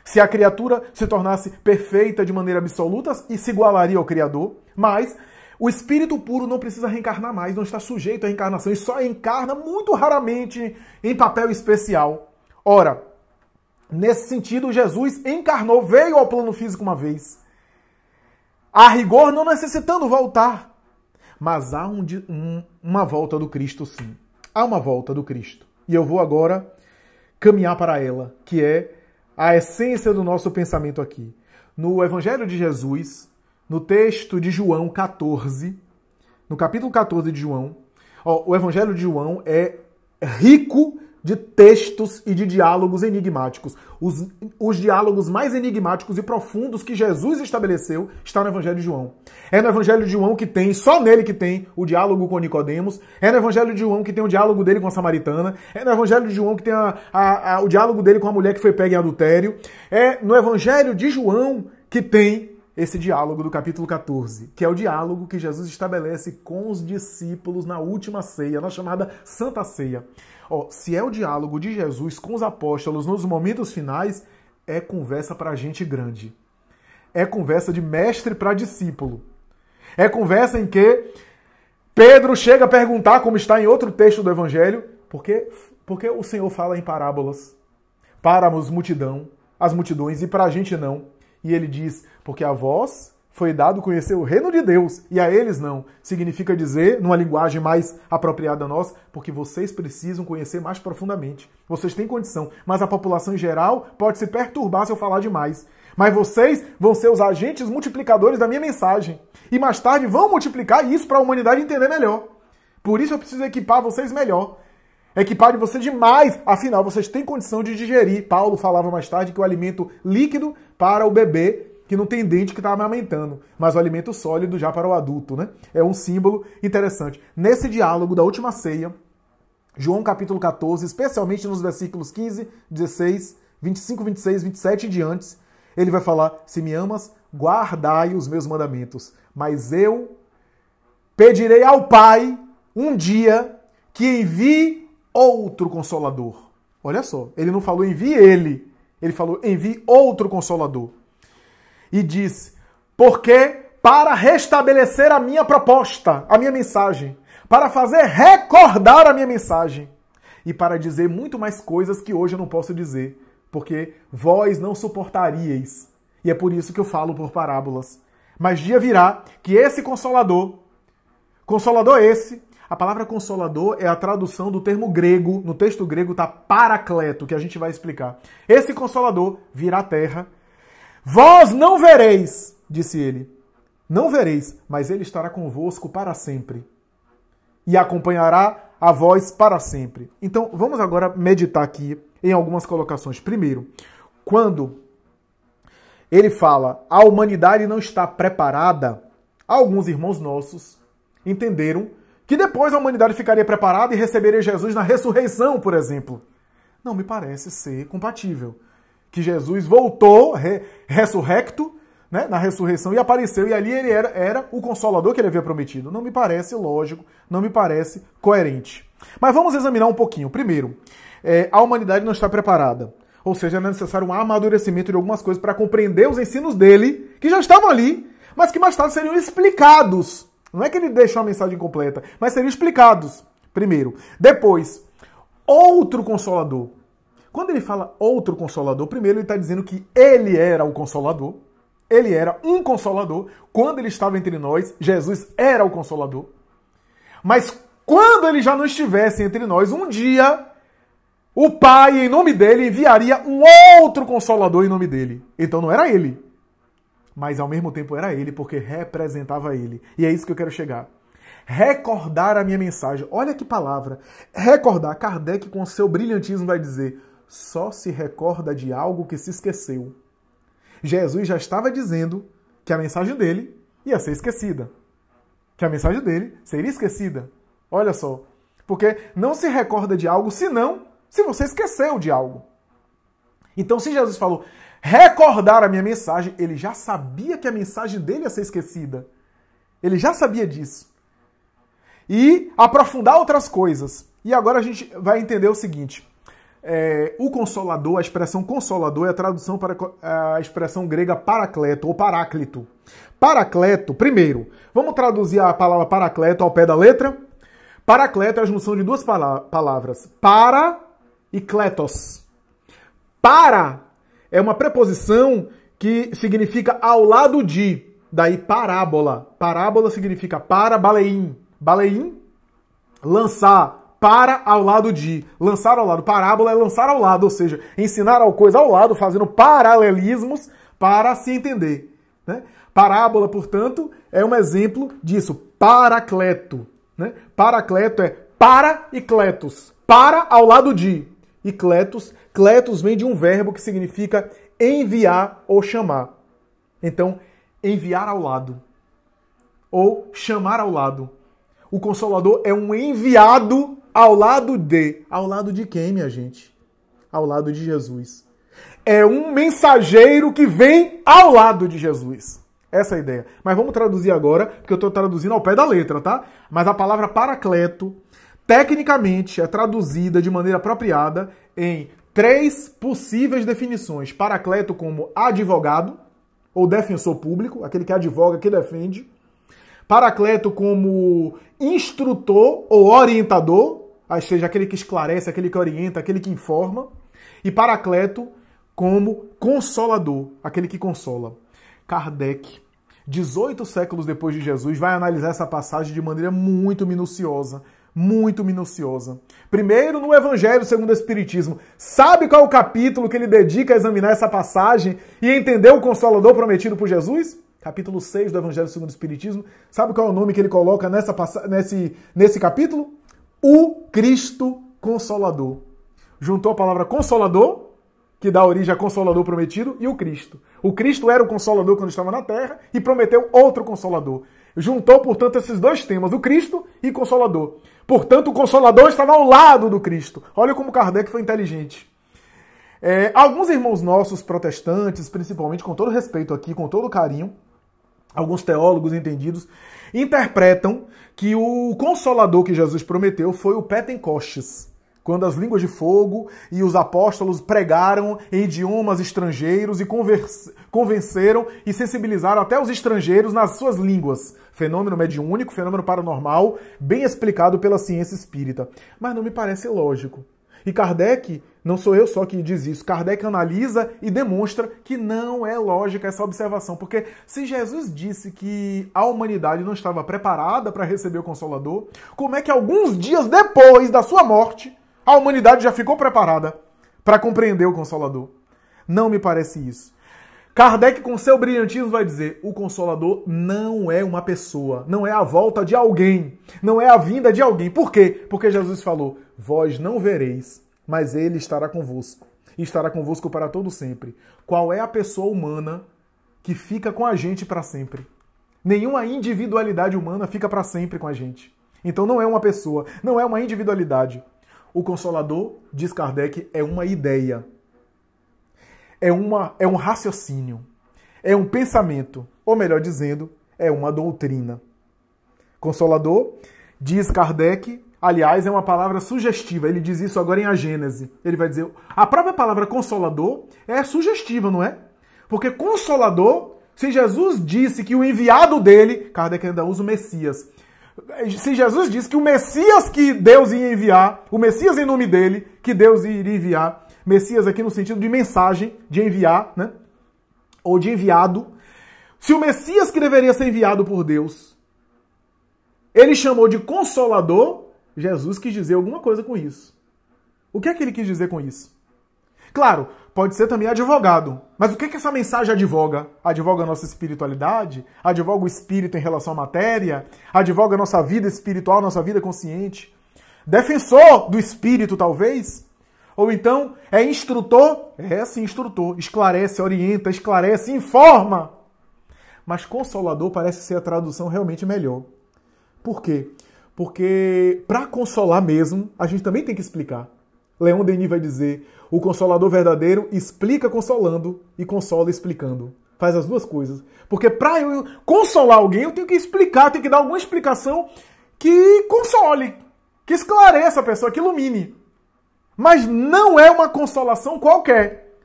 Se a criatura se tornasse perfeita de maneira absoluta e se igualaria ao Criador, mas o espírito puro não precisa reencarnar mais, não está sujeito à reencarnação e só encarna muito raramente em papel especial. Ora, nesse sentido, Jesus encarnou, veio ao plano físico uma vez. A rigor, não necessitando voltar. Mas há um, um, uma volta do Cristo, sim. Há uma volta do Cristo. E eu vou agora caminhar para ela, que é a essência do nosso pensamento aqui. No Evangelho de Jesus, no texto de João 14, no capítulo 14 de João, ó, o Evangelho de João é rico de textos e de diálogos enigmáticos. Os, os diálogos mais enigmáticos e profundos que Jesus estabeleceu está no Evangelho de João. É no Evangelho de João que tem, só nele que tem, o diálogo com Nicodemos. É no Evangelho de João que tem o diálogo dele com a samaritana. É no Evangelho de João que tem a, a, a, o diálogo dele com a mulher que foi pega em adultério. É no Evangelho de João que tem esse diálogo do capítulo 14, que é o diálogo que Jesus estabelece com os discípulos na última ceia, na chamada Santa Ceia. Ó, se é o diálogo de Jesus com os apóstolos nos momentos finais, é conversa para gente grande. É conversa de mestre para discípulo. É conversa em que Pedro chega a perguntar, como está em outro texto do Evangelho, porque, porque o Senhor fala em parábolas para a multidão, as multidões e para a gente não. E ele diz: Porque a vós foi dado conhecer o reino de Deus e a eles não. Significa dizer, numa linguagem mais apropriada a nós, porque vocês precisam conhecer mais profundamente. Vocês têm condição, mas a população em geral pode se perturbar se eu falar demais. Mas vocês vão ser os agentes multiplicadores da minha mensagem. E mais tarde vão multiplicar isso para a humanidade entender melhor. Por isso eu preciso equipar vocês melhor. Equipare é você demais, afinal vocês têm condição de digerir. Paulo falava mais tarde que o alimento líquido para o bebê que não tem dente que está amamentando, mas o alimento sólido já para o adulto, né? É um símbolo interessante. Nesse diálogo da última ceia, João capítulo 14, especialmente nos versículos 15, 16, 25, 26, 27 e diante, ele vai falar: Se me amas, guardai os meus mandamentos, mas eu pedirei ao Pai um dia que envie outro consolador. Olha só, ele não falou envie ele, ele falou envie outro consolador. E diz: "Porque para restabelecer a minha proposta, a minha mensagem, para fazer recordar a minha mensagem e para dizer muito mais coisas que hoje eu não posso dizer, porque vós não suportaríeis. E é por isso que eu falo por parábolas. Mas dia virá que esse consolador, consolador esse, a palavra consolador é a tradução do termo grego, no texto grego está paracleto, que a gente vai explicar. Esse consolador virá à terra. Vós não vereis, disse ele. Não vereis, mas ele estará convosco para sempre e acompanhará a vós para sempre. Então, vamos agora meditar aqui em algumas colocações. Primeiro, quando ele fala a humanidade não está preparada, alguns irmãos nossos entenderam que depois a humanidade ficaria preparada e receberia Jesus na ressurreição, por exemplo. Não me parece ser compatível. Que Jesus voltou, re, ressurrecto, né, na ressurreição e apareceu, e ali ele era, era o consolador que ele havia prometido. Não me parece lógico, não me parece coerente. Mas vamos examinar um pouquinho. Primeiro, é, a humanidade não está preparada. Ou seja, é necessário um amadurecimento de algumas coisas para compreender os ensinos dele, que já estavam ali, mas que mais tarde seriam explicados não é que ele deixou a mensagem completa, mas seriam explicados primeiro. Depois, outro consolador. Quando ele fala outro consolador, primeiro ele está dizendo que ele era o consolador. Ele era um consolador. Quando ele estava entre nós, Jesus era o consolador. Mas quando ele já não estivesse entre nós, um dia o Pai, em nome dele, enviaria um outro consolador em nome dele. Então não era ele mas ao mesmo tempo era ele, porque representava ele. E é isso que eu quero chegar. Recordar a minha mensagem. Olha que palavra. Recordar. Kardec, com seu brilhantismo, vai dizer: só se recorda de algo que se esqueceu. Jesus já estava dizendo que a mensagem dele ia ser esquecida. Que a mensagem dele seria esquecida. Olha só. Porque não se recorda de algo senão se você esqueceu de algo. Então, se Jesus falou, recordar a minha mensagem. Ele já sabia que a mensagem dele ia ser esquecida. Ele já sabia disso. E aprofundar outras coisas. E agora a gente vai entender o seguinte. É, o consolador, a expressão consolador é a tradução para a expressão grega paracleto ou paráclito. Paracleto, primeiro, vamos traduzir a palavra paracleto ao pé da letra? Paracleto é a junção de duas palavras, para e kletos. Para é uma preposição que significa ao lado de. Daí parábola. Parábola significa para baleim. Baleim, lançar. Para ao lado de. Lançar ao lado. Parábola é lançar ao lado, ou seja, ensinar a coisa ao lado, fazendo paralelismos para se entender. Né? Parábola, portanto, é um exemplo disso. Paracleto. Né? Paracleto é para e cletos. Para ao lado de. E cletos Cletos vem de um verbo que significa enviar ou chamar. Então, enviar ao lado ou chamar ao lado. O consolador é um enviado ao lado de, ao lado de quem, minha gente? Ao lado de Jesus. É um mensageiro que vem ao lado de Jesus. Essa é a ideia. Mas vamos traduzir agora, porque eu estou traduzindo ao pé da letra, tá? Mas a palavra paracleto, tecnicamente, é traduzida de maneira apropriada em três possíveis definições: Paracleto como advogado ou defensor público, aquele que advoga, que defende. Paracleto como instrutor ou orientador, ou seja, aquele que esclarece, aquele que orienta, aquele que informa. E Paracleto como consolador, aquele que consola. Kardec, 18 séculos depois de Jesus, vai analisar essa passagem de maneira muito minuciosa muito minuciosa. Primeiro, no Evangelho segundo o Espiritismo. Sabe qual é o capítulo que ele dedica a examinar essa passagem e entender o Consolador prometido por Jesus? Capítulo 6 do Evangelho segundo o Espiritismo. Sabe qual é o nome que ele coloca nessa, nesse, nesse capítulo? O Cristo Consolador. Juntou a palavra Consolador que dá origem a Consolador prometido, e o Cristo. O Cristo era o Consolador quando estava na Terra e prometeu outro Consolador. Juntou, portanto, esses dois temas, o Cristo e o Consolador. Portanto, o Consolador estava ao lado do Cristo. Olha como Kardec foi inteligente. É, alguns irmãos nossos, protestantes, principalmente, com todo respeito aqui, com todo carinho, alguns teólogos entendidos, interpretam que o Consolador que Jesus prometeu foi o Pentecostes quando as línguas de fogo e os apóstolos pregaram em idiomas estrangeiros e convenceram e sensibilizaram até os estrangeiros nas suas línguas. Fenômeno mediúnico, fenômeno paranormal, bem explicado pela ciência espírita. Mas não me parece lógico. E Kardec, não sou eu só que diz isso, Kardec analisa e demonstra que não é lógica essa observação, porque se Jesus disse que a humanidade não estava preparada para receber o Consolador, como é que alguns dias depois da sua morte a humanidade já ficou preparada para compreender o Consolador. Não me parece isso. Kardec, com seu brilhantismo, vai dizer: o Consolador não é uma pessoa, não é a volta de alguém, não é a vinda de alguém. Por quê? Porque Jesus falou: Vós não vereis, mas ele estará convosco, e estará convosco para todo sempre. Qual é a pessoa humana que fica com a gente para sempre? Nenhuma individualidade humana fica para sempre com a gente. Então não é uma pessoa, não é uma individualidade. O consolador, diz Kardec, é uma ideia. É, uma, é um raciocínio. É um pensamento. Ou melhor dizendo, é uma doutrina. Consolador, diz Kardec, aliás, é uma palavra sugestiva. Ele diz isso agora em A Gênese. Ele vai dizer: a própria palavra consolador é sugestiva, não é? Porque consolador se Jesus disse que o enviado dele, Kardec ainda usa o Messias, se Jesus disse que o Messias que Deus ia enviar, o Messias em nome dele, que Deus iria enviar, Messias aqui no sentido de mensagem, de enviar, né? Ou de enviado. Se o Messias que deveria ser enviado por Deus, ele chamou de consolador, Jesus quis dizer alguma coisa com isso. O que é que ele quis dizer com isso? Claro, pode ser também advogado. Mas o que, que essa mensagem advoga? Advoga a nossa espiritualidade? Advoga o espírito em relação à matéria? Advoga a nossa vida espiritual, nossa vida consciente? Defensor do espírito, talvez? Ou então é instrutor? É sim, instrutor. Esclarece, orienta, esclarece, informa. Mas consolador parece ser a tradução realmente melhor. Por quê? Porque para consolar mesmo, a gente também tem que explicar. Leon Denis vai dizer: o consolador verdadeiro explica consolando e consola explicando. Faz as duas coisas. Porque para eu consolar alguém, eu tenho que explicar, tenho que dar alguma explicação que console, que esclareça a pessoa, que ilumine. Mas não é uma consolação qualquer.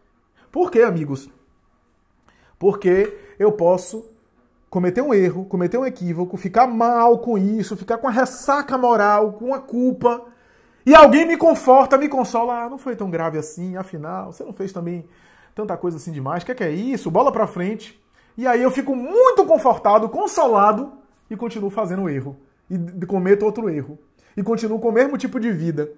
Por quê, amigos? Porque eu posso cometer um erro, cometer um equívoco, ficar mal com isso, ficar com a ressaca moral, com a culpa e alguém me conforta, me consola. Ah, não foi tão grave assim, afinal, você não fez também tanta coisa assim demais. O que é, que é isso? Bola pra frente. E aí eu fico muito confortado, consolado e continuo fazendo erro. E cometo outro erro. E continuo com o mesmo tipo de vida.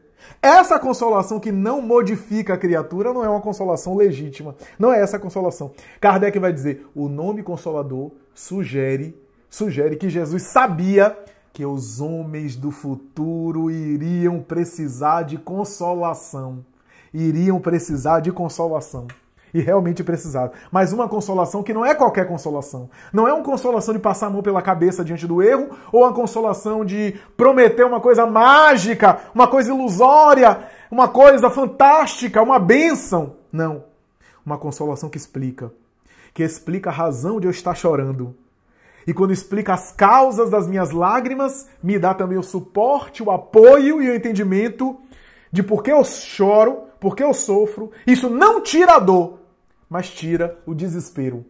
Essa consolação que não modifica a criatura não é uma consolação legítima. Não é essa consolação. Kardec vai dizer: o nome consolador sugere, sugere que Jesus sabia que os homens do futuro iriam precisar de consolação. Iriam precisar de consolação. E realmente precisaram. Mas uma consolação que não é qualquer consolação. Não é uma consolação de passar a mão pela cabeça diante do erro, ou a consolação de prometer uma coisa mágica, uma coisa ilusória, uma coisa fantástica, uma bênção. Não. Uma consolação que explica. Que explica a razão de eu estar chorando e quando explica as causas das minhas lágrimas, me dá também o suporte, o apoio e o entendimento de por que eu choro, por que eu sofro. Isso não tira a dor, mas tira o desespero.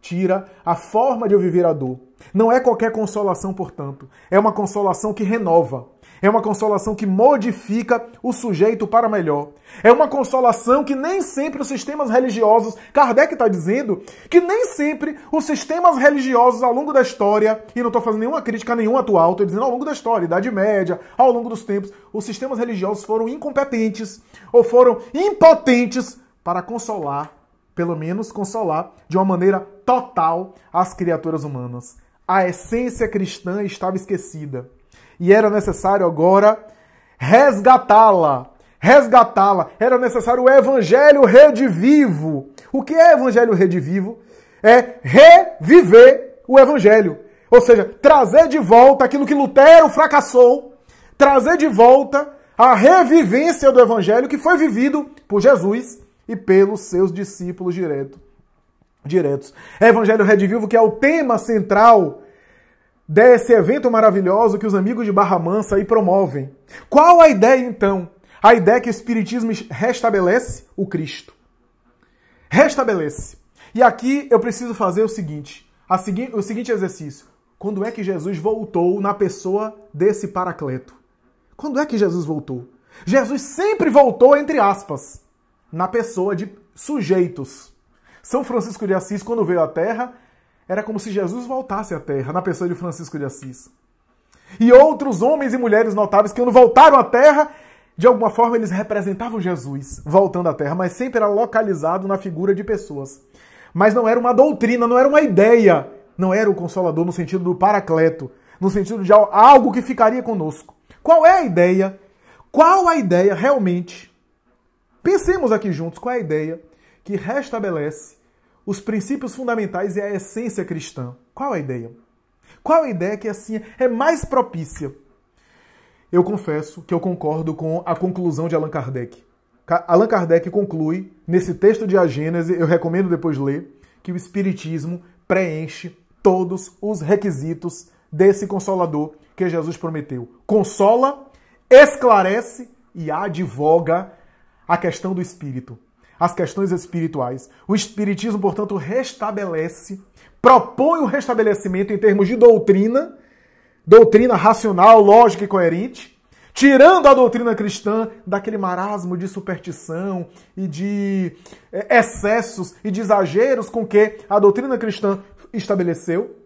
Tira a forma de eu viver a dor. Não é qualquer consolação, portanto. É uma consolação que renova. É uma consolação que modifica o sujeito para melhor. É uma consolação que nem sempre os sistemas religiosos, Kardec está dizendo, que nem sempre os sistemas religiosos ao longo da história, e não estou fazendo nenhuma crítica nenhuma atual, estou dizendo ao longo da história, Idade Média, ao longo dos tempos, os sistemas religiosos foram incompetentes ou foram impotentes para consolar, pelo menos consolar, de uma maneira total as criaturas humanas. A essência cristã estava esquecida e era necessário agora resgatá-la. Resgatá-la. Era necessário o evangelho redivivo. O que é evangelho redivivo? É reviver o evangelho. Ou seja, trazer de volta aquilo que Lutero fracassou, trazer de volta a revivência do evangelho que foi vivido por Jesus e pelos seus discípulos direto, diretos. Evangelho redivivo que é o tema central desse evento maravilhoso que os amigos de Barra Mansa aí promovem. Qual a ideia então? A ideia é que o Espiritismo restabelece o Cristo. Restabelece. E aqui eu preciso fazer o seguinte: segui o seguinte exercício. Quando é que Jesus voltou na pessoa desse Paracleto? Quando é que Jesus voltou? Jesus sempre voltou, entre aspas, na pessoa de sujeitos. São Francisco de Assis, quando veio à Terra, era como se Jesus voltasse à terra, na pessoa de Francisco de Assis. E outros homens e mulheres notáveis que, quando voltaram à terra, de alguma forma eles representavam Jesus voltando à terra, mas sempre era localizado na figura de pessoas. Mas não era uma doutrina, não era uma ideia, não era o consolador no sentido do paracleto, no sentido de algo que ficaria conosco. Qual é a ideia? Qual a ideia realmente? Pensemos aqui juntos, qual é a ideia que restabelece os princípios fundamentais e a essência cristã. Qual a ideia? Qual a ideia que assim é mais propícia? Eu confesso que eu concordo com a conclusão de Allan Kardec. Allan Kardec conclui nesse texto de A Gênese, eu recomendo depois ler, que o espiritismo preenche todos os requisitos desse consolador que Jesus prometeu. Consola, esclarece e advoga a questão do espírito as questões espirituais. O Espiritismo, portanto, restabelece, propõe o restabelecimento em termos de doutrina, doutrina racional, lógica e coerente, tirando a doutrina cristã daquele marasmo de superstição e de é, excessos e de exageros com que a doutrina cristã estabeleceu.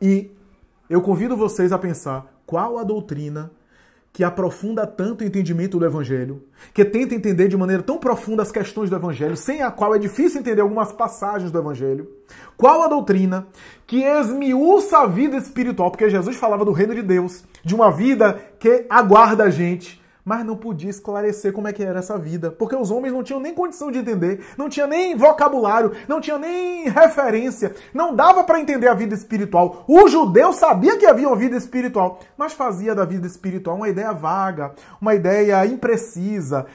E eu convido vocês a pensar qual a doutrina que aprofunda tanto o entendimento do Evangelho, que tenta entender de maneira tão profunda as questões do Evangelho, sem a qual é difícil entender algumas passagens do Evangelho? Qual a doutrina que esmiuça a vida espiritual? Porque Jesus falava do reino de Deus, de uma vida que aguarda a gente, mas não podia esclarecer como é que era essa vida, porque os homens não tinham nem condição de entender, não tinha nem vocabulário, não tinha nem referência, não dava para entender a vida espiritual. O judeu sabia que havia uma vida espiritual, mas fazia da vida espiritual uma ideia vaga, uma ideia imprecisa.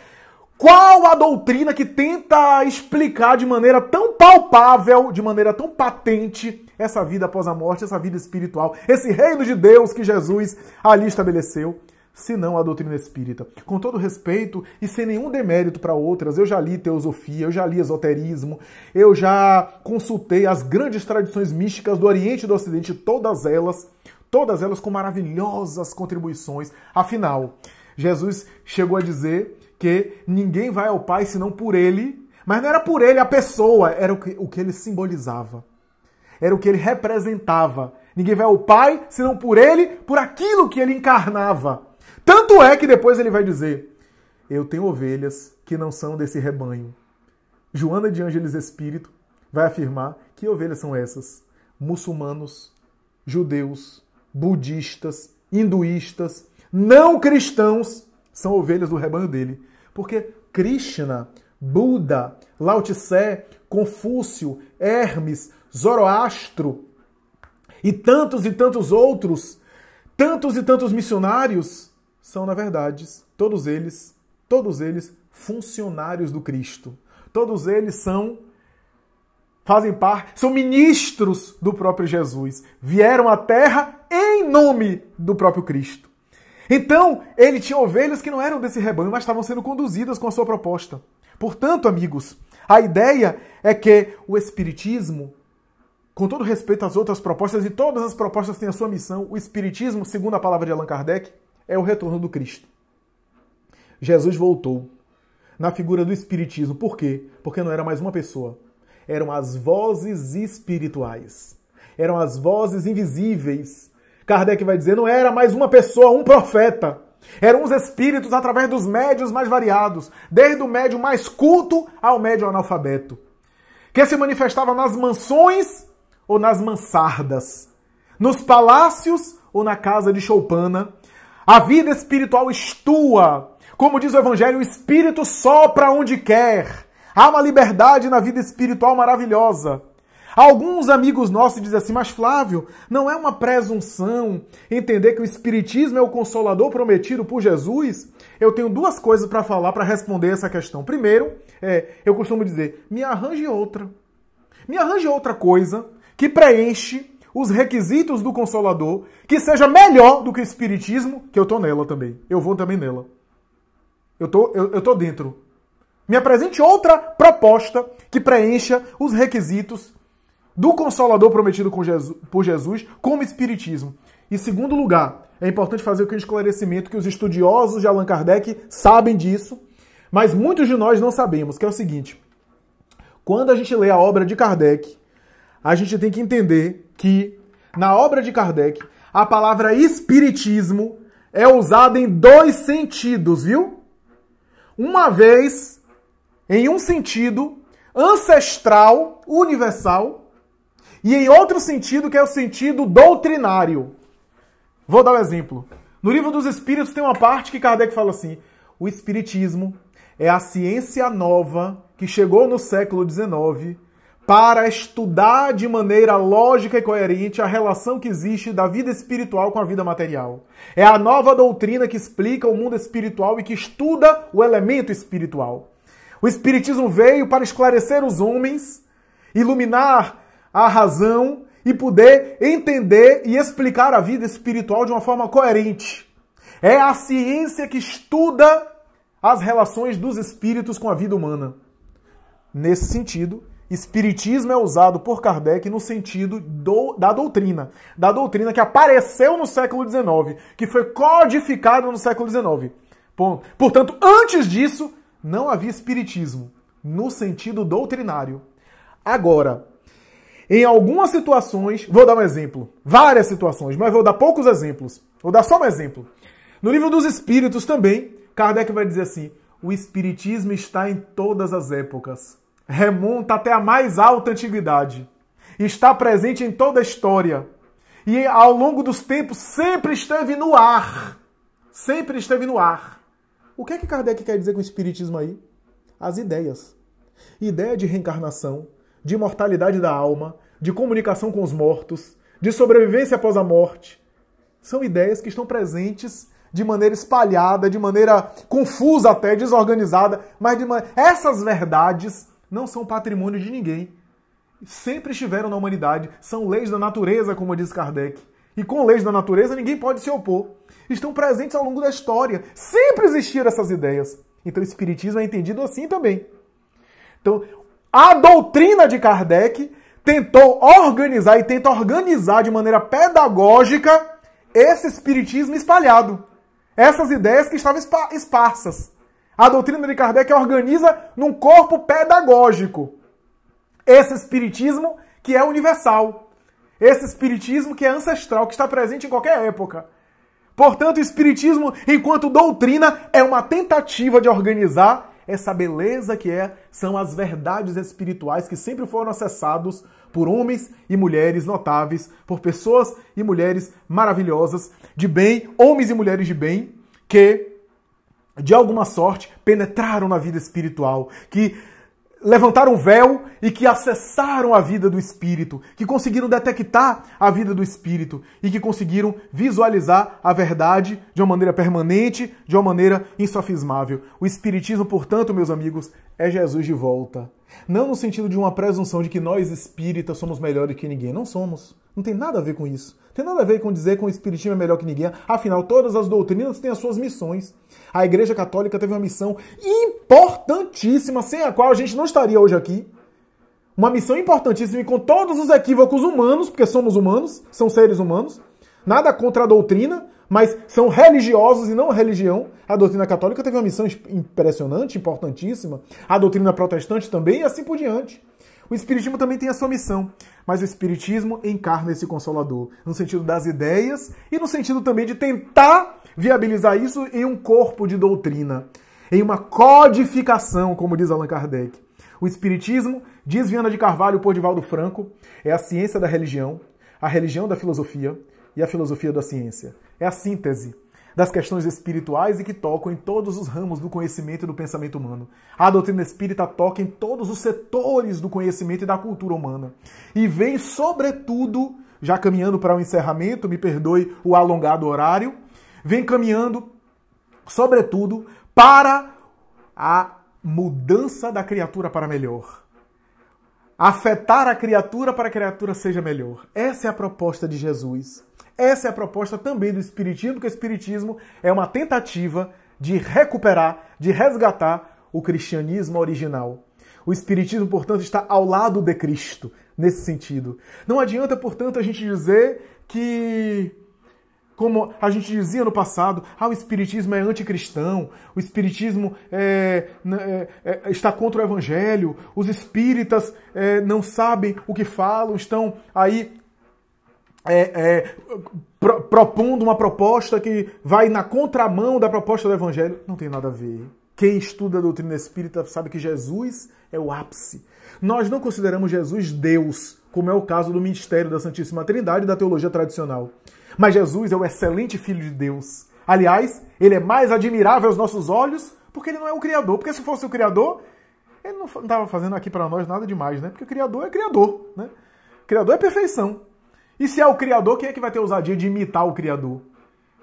Qual a doutrina que tenta explicar de maneira tão palpável, de maneira tão patente, essa vida após a morte, essa vida espiritual, esse reino de Deus que Jesus ali estabeleceu? senão a doutrina espírita. Com todo respeito e sem nenhum demérito para outras, eu já li teosofia, eu já li esoterismo, eu já consultei as grandes tradições místicas do Oriente e do Ocidente, todas elas, todas elas com maravilhosas contribuições. Afinal, Jesus chegou a dizer que ninguém vai ao Pai senão por ele, mas não era por ele a pessoa, era o que, o que ele simbolizava. Era o que ele representava. Ninguém vai ao Pai senão por ele, por aquilo que ele encarnava. Tanto é que depois ele vai dizer: Eu tenho ovelhas que não são desse rebanho. Joana de Ângeles Espírito vai afirmar que ovelhas são essas: muçulmanos, judeus, budistas, hinduístas, não cristãos são ovelhas do rebanho dele. Porque Krishna, Buda, Lao Tse, Confúcio, Hermes, Zoroastro e tantos e tantos outros, tantos e tantos missionários são, na verdade, todos eles, todos eles funcionários do Cristo. Todos eles são fazem parte, são ministros do próprio Jesus. Vieram à terra em nome do próprio Cristo. Então, ele tinha ovelhas que não eram desse rebanho, mas estavam sendo conduzidas com a sua proposta. Portanto, amigos, a ideia é que o Espiritismo, com todo respeito às outras propostas, e todas as propostas têm a sua missão, o Espiritismo, segundo a palavra de Allan Kardec, é o retorno do Cristo. Jesus voltou na figura do Espiritismo. Por quê? Porque não era mais uma pessoa. Eram as vozes espirituais. Eram as vozes invisíveis. Kardec vai dizer: não era mais uma pessoa, um profeta. Eram os espíritos através dos médios mais variados, desde o médio mais culto ao médio analfabeto, que se manifestava nas mansões ou nas mansardas, nos palácios ou na casa de choupana, a vida espiritual estua. Como diz o Evangelho, o Espírito sopra onde quer. Há uma liberdade na vida espiritual maravilhosa. Alguns amigos nossos dizem assim, mas Flávio, não é uma presunção entender que o Espiritismo é o consolador prometido por Jesus? Eu tenho duas coisas para falar para responder essa questão. Primeiro, é, eu costumo dizer, me arranje outra. Me arranje outra coisa que preenche os requisitos do Consolador, que seja melhor do que o Espiritismo, que eu tô nela também. Eu vou também nela. Eu tô, eu, eu tô dentro. Me apresente outra proposta que preencha os requisitos do Consolador prometido Jesus, por Jesus como Espiritismo. Em segundo lugar, é importante fazer aqui um esclarecimento que os estudiosos de Allan Kardec sabem disso, mas muitos de nós não sabemos, que é o seguinte. Quando a gente lê a obra de Kardec, a gente tem que entender que na obra de Kardec, a palavra espiritismo é usada em dois sentidos, viu? Uma vez em um sentido ancestral, universal, e em outro sentido que é o sentido doutrinário. Vou dar um exemplo. No livro dos Espíritos tem uma parte que Kardec fala assim: o espiritismo é a ciência nova que chegou no século XIX para estudar de maneira lógica e coerente a relação que existe da vida espiritual com a vida material. É a nova doutrina que explica o mundo espiritual e que estuda o elemento espiritual. O Espiritismo veio para esclarecer os homens, iluminar a razão e poder entender e explicar a vida espiritual de uma forma coerente. É a ciência que estuda as relações dos espíritos com a vida humana. Nesse sentido, Espiritismo é usado por Kardec no sentido do, da doutrina, da doutrina que apareceu no século XIX, que foi codificada no século XIX. Portanto, antes disso, não havia espiritismo no sentido doutrinário. Agora, em algumas situações, vou dar um exemplo, várias situações, mas vou dar poucos exemplos. Vou dar só um exemplo. No livro dos Espíritos também, Kardec vai dizer assim: o espiritismo está em todas as épocas remonta tá até a mais alta antiguidade. Está presente em toda a história. E ao longo dos tempos sempre esteve no ar. Sempre esteve no ar. O que é que Kardec quer dizer com o espiritismo aí? As ideias. Ideia de reencarnação, de imortalidade da alma, de comunicação com os mortos, de sobrevivência após a morte. São ideias que estão presentes de maneira espalhada, de maneira confusa até, desorganizada, mas de man... essas verdades não são patrimônio de ninguém. Sempre estiveram na humanidade, são leis da natureza, como diz Kardec. E com leis da natureza ninguém pode se opor. Estão presentes ao longo da história. Sempre existiram essas ideias. Então o Espiritismo é entendido assim também. Então, a doutrina de Kardec tentou organizar e tenta organizar de maneira pedagógica esse Espiritismo espalhado. Essas ideias que estavam esparsas. A doutrina de Kardec é organiza num corpo pedagógico. Esse espiritismo que é universal. Esse espiritismo que é ancestral, que está presente em qualquer época. Portanto, o espiritismo, enquanto doutrina, é uma tentativa de organizar essa beleza que é são as verdades espirituais que sempre foram acessados por homens e mulheres notáveis, por pessoas e mulheres maravilhosas de bem, homens e mulheres de bem, que de alguma sorte, penetraram na vida espiritual, que levantaram o véu e que acessaram a vida do espírito, que conseguiram detectar a vida do espírito e que conseguiram visualizar a verdade de uma maneira permanente, de uma maneira insofismável. O espiritismo, portanto, meus amigos, é Jesus de volta. Não no sentido de uma presunção de que nós espíritas somos melhores que ninguém. Não somos. Não tem nada a ver com isso. Não tem nada a ver com dizer que o espiritismo é melhor que ninguém. Afinal, todas as doutrinas têm as suas missões. A Igreja Católica teve uma missão importantíssima, sem a qual a gente não estaria hoje aqui. Uma missão importantíssima e com todos os equívocos humanos, porque somos humanos, são seres humanos. Nada contra a doutrina, mas são religiosos e não religião. A doutrina católica teve uma missão impressionante, importantíssima. A doutrina protestante também e assim por diante. O Espiritismo também tem a sua missão, mas o Espiritismo encarna esse Consolador, no sentido das ideias e no sentido também de tentar viabilizar isso em um corpo de doutrina, em uma codificação, como diz Allan Kardec. O Espiritismo, diz Viana de Carvalho por Divaldo Franco, é a ciência da religião, a religião da filosofia, e a filosofia da ciência. É a síntese das questões espirituais e que tocam em todos os ramos do conhecimento e do pensamento humano. A doutrina espírita toca em todos os setores do conhecimento e da cultura humana. E vem, sobretudo, já caminhando para o encerramento, me perdoe o alongado horário, vem caminhando, sobretudo, para a mudança da criatura para melhor. Afetar a criatura para que a criatura seja melhor. Essa é a proposta de Jesus. Essa é a proposta também do Espiritismo, que o Espiritismo é uma tentativa de recuperar, de resgatar o cristianismo original. O Espiritismo, portanto, está ao lado de Cristo, nesse sentido. Não adianta, portanto, a gente dizer que como a gente dizia no passado, ah, o Espiritismo é anticristão, o Espiritismo é, é, é, está contra o Evangelho, os espíritas é, não sabem o que falam, estão aí é, é, pro, propondo uma proposta que vai na contramão da proposta do Evangelho. Não tem nada a ver. Quem estuda a doutrina espírita sabe que Jesus é o ápice. Nós não consideramos Jesus Deus, como é o caso do ministério da Santíssima Trindade e da teologia tradicional. Mas Jesus é o excelente Filho de Deus. Aliás, ele é mais admirável aos nossos olhos porque ele não é o Criador. Porque se fosse o Criador, ele não estava fazendo aqui para nós nada demais, né? Porque o Criador é Criador, né? O criador é perfeição. E se é o Criador, quem é que vai ter ousadia de imitar o Criador?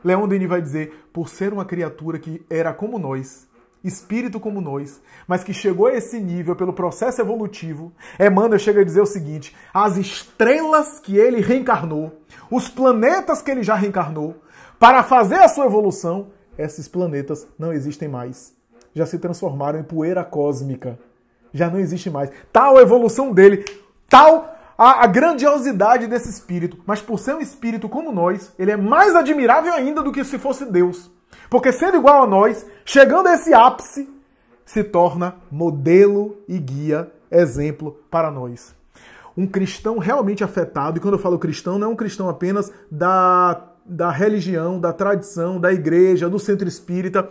Leon Denis vai dizer: por ser uma criatura que era como nós, espírito como nós, mas que chegou a esse nível pelo processo evolutivo, Emmanuel chega a dizer o seguinte: as estrelas que ele reencarnou, os planetas que ele já reencarnou, para fazer a sua evolução, esses planetas não existem mais. Já se transformaram em poeira cósmica. Já não existe mais. Tal a evolução dele, tal a, a grandiosidade desse espírito. Mas por ser um espírito como nós, ele é mais admirável ainda do que se fosse Deus. Porque sendo igual a nós, chegando a esse ápice, se torna modelo e guia, exemplo para nós. Um cristão realmente afetado, e quando eu falo cristão, não é um cristão apenas da, da religião, da tradição, da igreja, do centro espírita.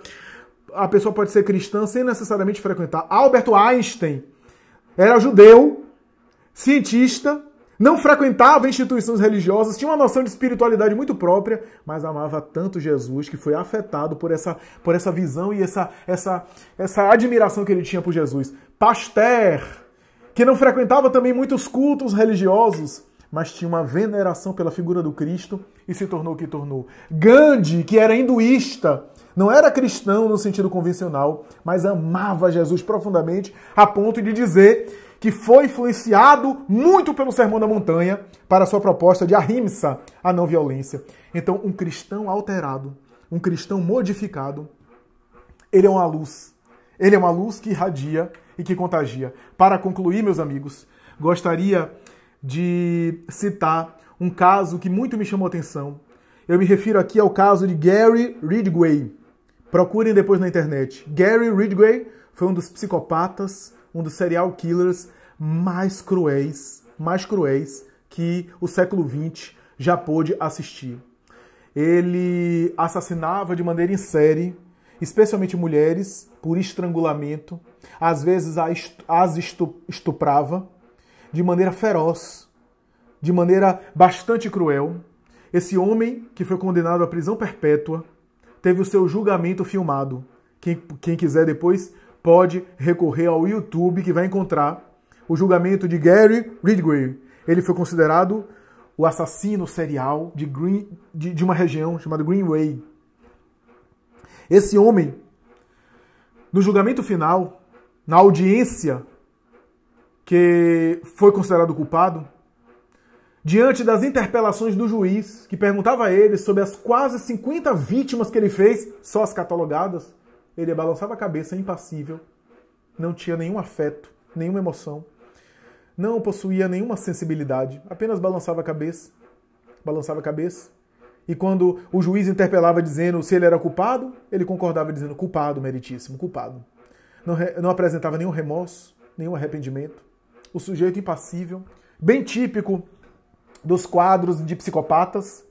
A pessoa pode ser cristã sem necessariamente frequentar. Albert Einstein era judeu, cientista, não frequentava instituições religiosas, tinha uma noção de espiritualidade muito própria, mas amava tanto Jesus que foi afetado por essa, por essa visão e essa, essa, essa admiração que ele tinha por Jesus. Pasteur, que não frequentava também muitos cultos religiosos, mas tinha uma veneração pela figura do Cristo e se tornou o que tornou. Gandhi, que era hinduísta, não era cristão no sentido convencional, mas amava Jesus profundamente, a ponto de dizer que foi influenciado muito pelo Sermão da Montanha para sua proposta de ahimsa, à não violência. Então, um cristão alterado, um cristão modificado, ele é uma luz. Ele é uma luz que irradia e que contagia. Para concluir, meus amigos, gostaria de citar um caso que muito me chamou a atenção. Eu me refiro aqui ao caso de Gary Ridgway. Procurem depois na internet. Gary Ridgway foi um dos psicopatas um dos serial killers mais cruéis, mais cruéis que o século XX já pôde assistir. Ele assassinava de maneira em série, especialmente mulheres, por estrangulamento, às vezes as estuprava de maneira feroz, de maneira bastante cruel. Esse homem, que foi condenado à prisão perpétua, teve o seu julgamento filmado. Quem, quem quiser depois pode recorrer ao YouTube que vai encontrar o julgamento de Gary Ridgway. Ele foi considerado o assassino serial de, Green, de, de uma região chamada Greenway. Esse homem, no julgamento final, na audiência que foi considerado culpado, diante das interpelações do juiz, que perguntava a ele sobre as quase 50 vítimas que ele fez, só as catalogadas, ele balançava a cabeça impassível, não tinha nenhum afeto, nenhuma emoção, não possuía nenhuma sensibilidade, apenas balançava a cabeça, balançava a cabeça. E quando o juiz interpelava dizendo se ele era culpado, ele concordava dizendo culpado, meritíssimo, culpado. Não, não apresentava nenhum remorso, nenhum arrependimento. O sujeito impassível, bem típico dos quadros de psicopatas,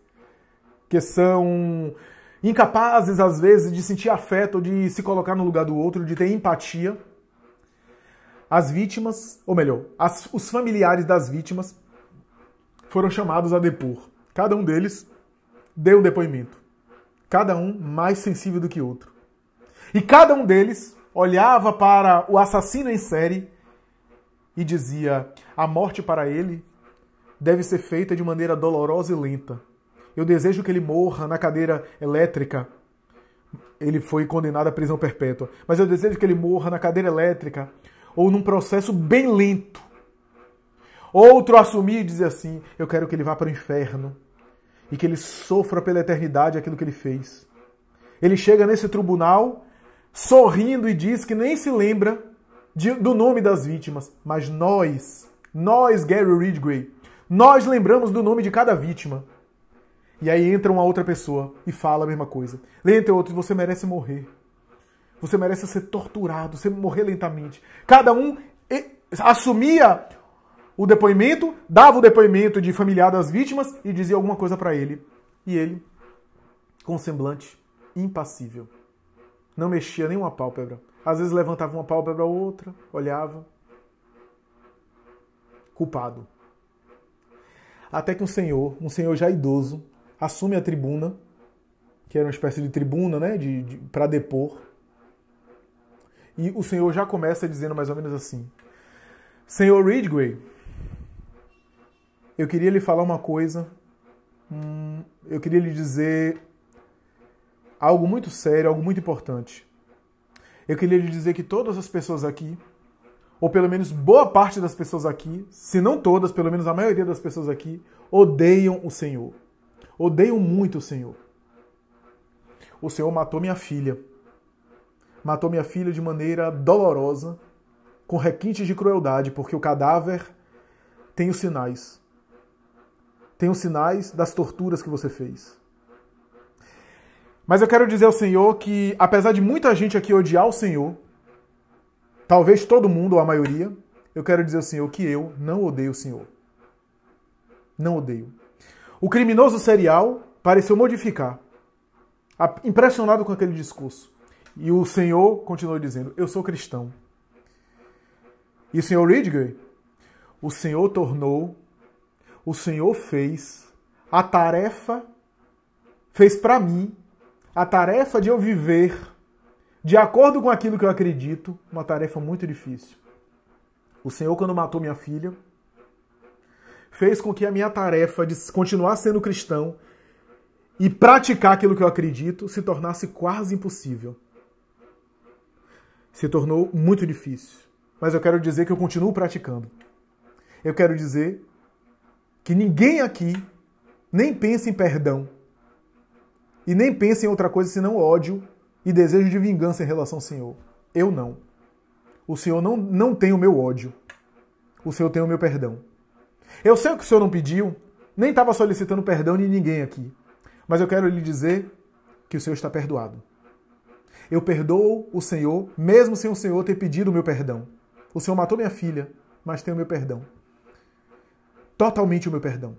que são incapazes às vezes de sentir afeto, de se colocar no lugar do outro, de ter empatia. As vítimas, ou melhor, as, os familiares das vítimas foram chamados a depor. Cada um deles deu um depoimento. Cada um mais sensível do que outro. E cada um deles olhava para o assassino em série e dizia: a morte para ele deve ser feita de maneira dolorosa e lenta eu desejo que ele morra na cadeira elétrica. Ele foi condenado à prisão perpétua. Mas eu desejo que ele morra na cadeira elétrica ou num processo bem lento. Outro assumir e dizer assim: Eu quero que ele vá para o inferno e que ele sofra pela eternidade aquilo que ele fez. Ele chega nesse tribunal sorrindo e diz que nem se lembra de, do nome das vítimas, mas nós, nós, Gary Ridgway, nós lembramos do nome de cada vítima. E aí entra uma outra pessoa e fala a mesma coisa. Entre outros, você merece morrer. Você merece ser torturado, você morrer lentamente. Cada um assumia o depoimento, dava o depoimento de familiar das vítimas e dizia alguma coisa para ele. E ele, com semblante impassível, não mexia nenhuma pálpebra. Às vezes levantava uma pálpebra ou outra, olhava. Culpado. Até que um senhor, um senhor já idoso, assume a tribuna, que era uma espécie de tribuna, né, de, de para depor. E o senhor já começa dizendo mais ou menos assim: Senhor Ridgway, eu queria lhe falar uma coisa. Hum, eu queria lhe dizer algo muito sério, algo muito importante. Eu queria lhe dizer que todas as pessoas aqui, ou pelo menos boa parte das pessoas aqui, se não todas, pelo menos a maioria das pessoas aqui, odeiam o Senhor. Odeio muito o Senhor. O Senhor matou minha filha. Matou minha filha de maneira dolorosa, com requintes de crueldade, porque o cadáver tem os sinais. Tem os sinais das torturas que você fez. Mas eu quero dizer ao Senhor que, apesar de muita gente aqui odiar o Senhor, talvez todo mundo ou a maioria, eu quero dizer ao Senhor que eu não odeio o Senhor. Não odeio. O criminoso serial pareceu modificar, impressionado com aquele discurso. E o Senhor continuou dizendo: Eu sou cristão. E o Senhor Ridgway? O Senhor tornou, o Senhor fez a tarefa, fez para mim a tarefa de eu viver de acordo com aquilo que eu acredito, uma tarefa muito difícil. O Senhor, quando matou minha filha, fez com que a minha tarefa de continuar sendo cristão e praticar aquilo que eu acredito se tornasse quase impossível. Se tornou muito difícil. Mas eu quero dizer que eu continuo praticando. Eu quero dizer que ninguém aqui nem pensa em perdão e nem pensa em outra coisa senão ódio e desejo de vingança em relação ao Senhor. Eu não. O Senhor não, não tem o meu ódio. O Senhor tem o meu perdão. Eu sei que o senhor não pediu, nem estava solicitando perdão de ninguém aqui, mas eu quero lhe dizer que o senhor está perdoado. Eu perdoo o senhor, mesmo sem o senhor ter pedido o meu perdão. O senhor matou minha filha, mas tem o meu perdão. Totalmente o meu perdão.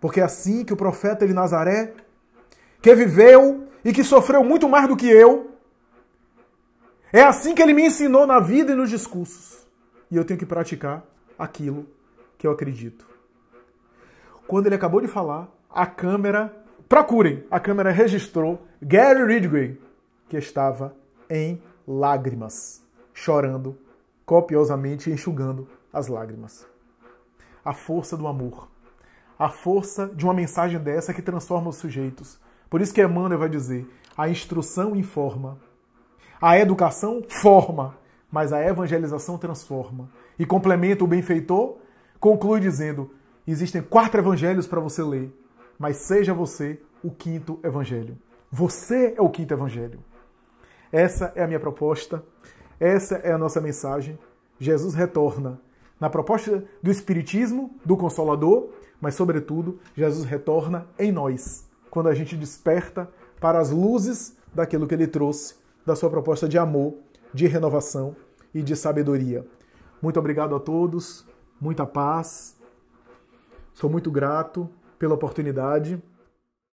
Porque é assim que o profeta de Nazaré, que viveu e que sofreu muito mais do que eu, é assim que ele me ensinou na vida e nos discursos. E eu tenho que praticar aquilo que eu acredito. Quando ele acabou de falar, a câmera. Procurem! A câmera registrou Gary Ridgway, que estava em lágrimas, chorando copiosamente, enxugando as lágrimas. A força do amor. A força de uma mensagem dessa que transforma os sujeitos. Por isso que Emmanuel vai dizer: a instrução informa, a educação forma, mas a evangelização transforma. E complementa o benfeitor conclui dizendo: existem quatro evangelhos para você ler, mas seja você o quinto evangelho. Você é o quinto evangelho. Essa é a minha proposta, essa é a nossa mensagem. Jesus retorna na proposta do Espiritismo, do Consolador, mas, sobretudo, Jesus retorna em nós, quando a gente desperta para as luzes daquilo que ele trouxe, da sua proposta de amor, de renovação e de sabedoria. Muito obrigado a todos muita paz. Sou muito grato pela oportunidade.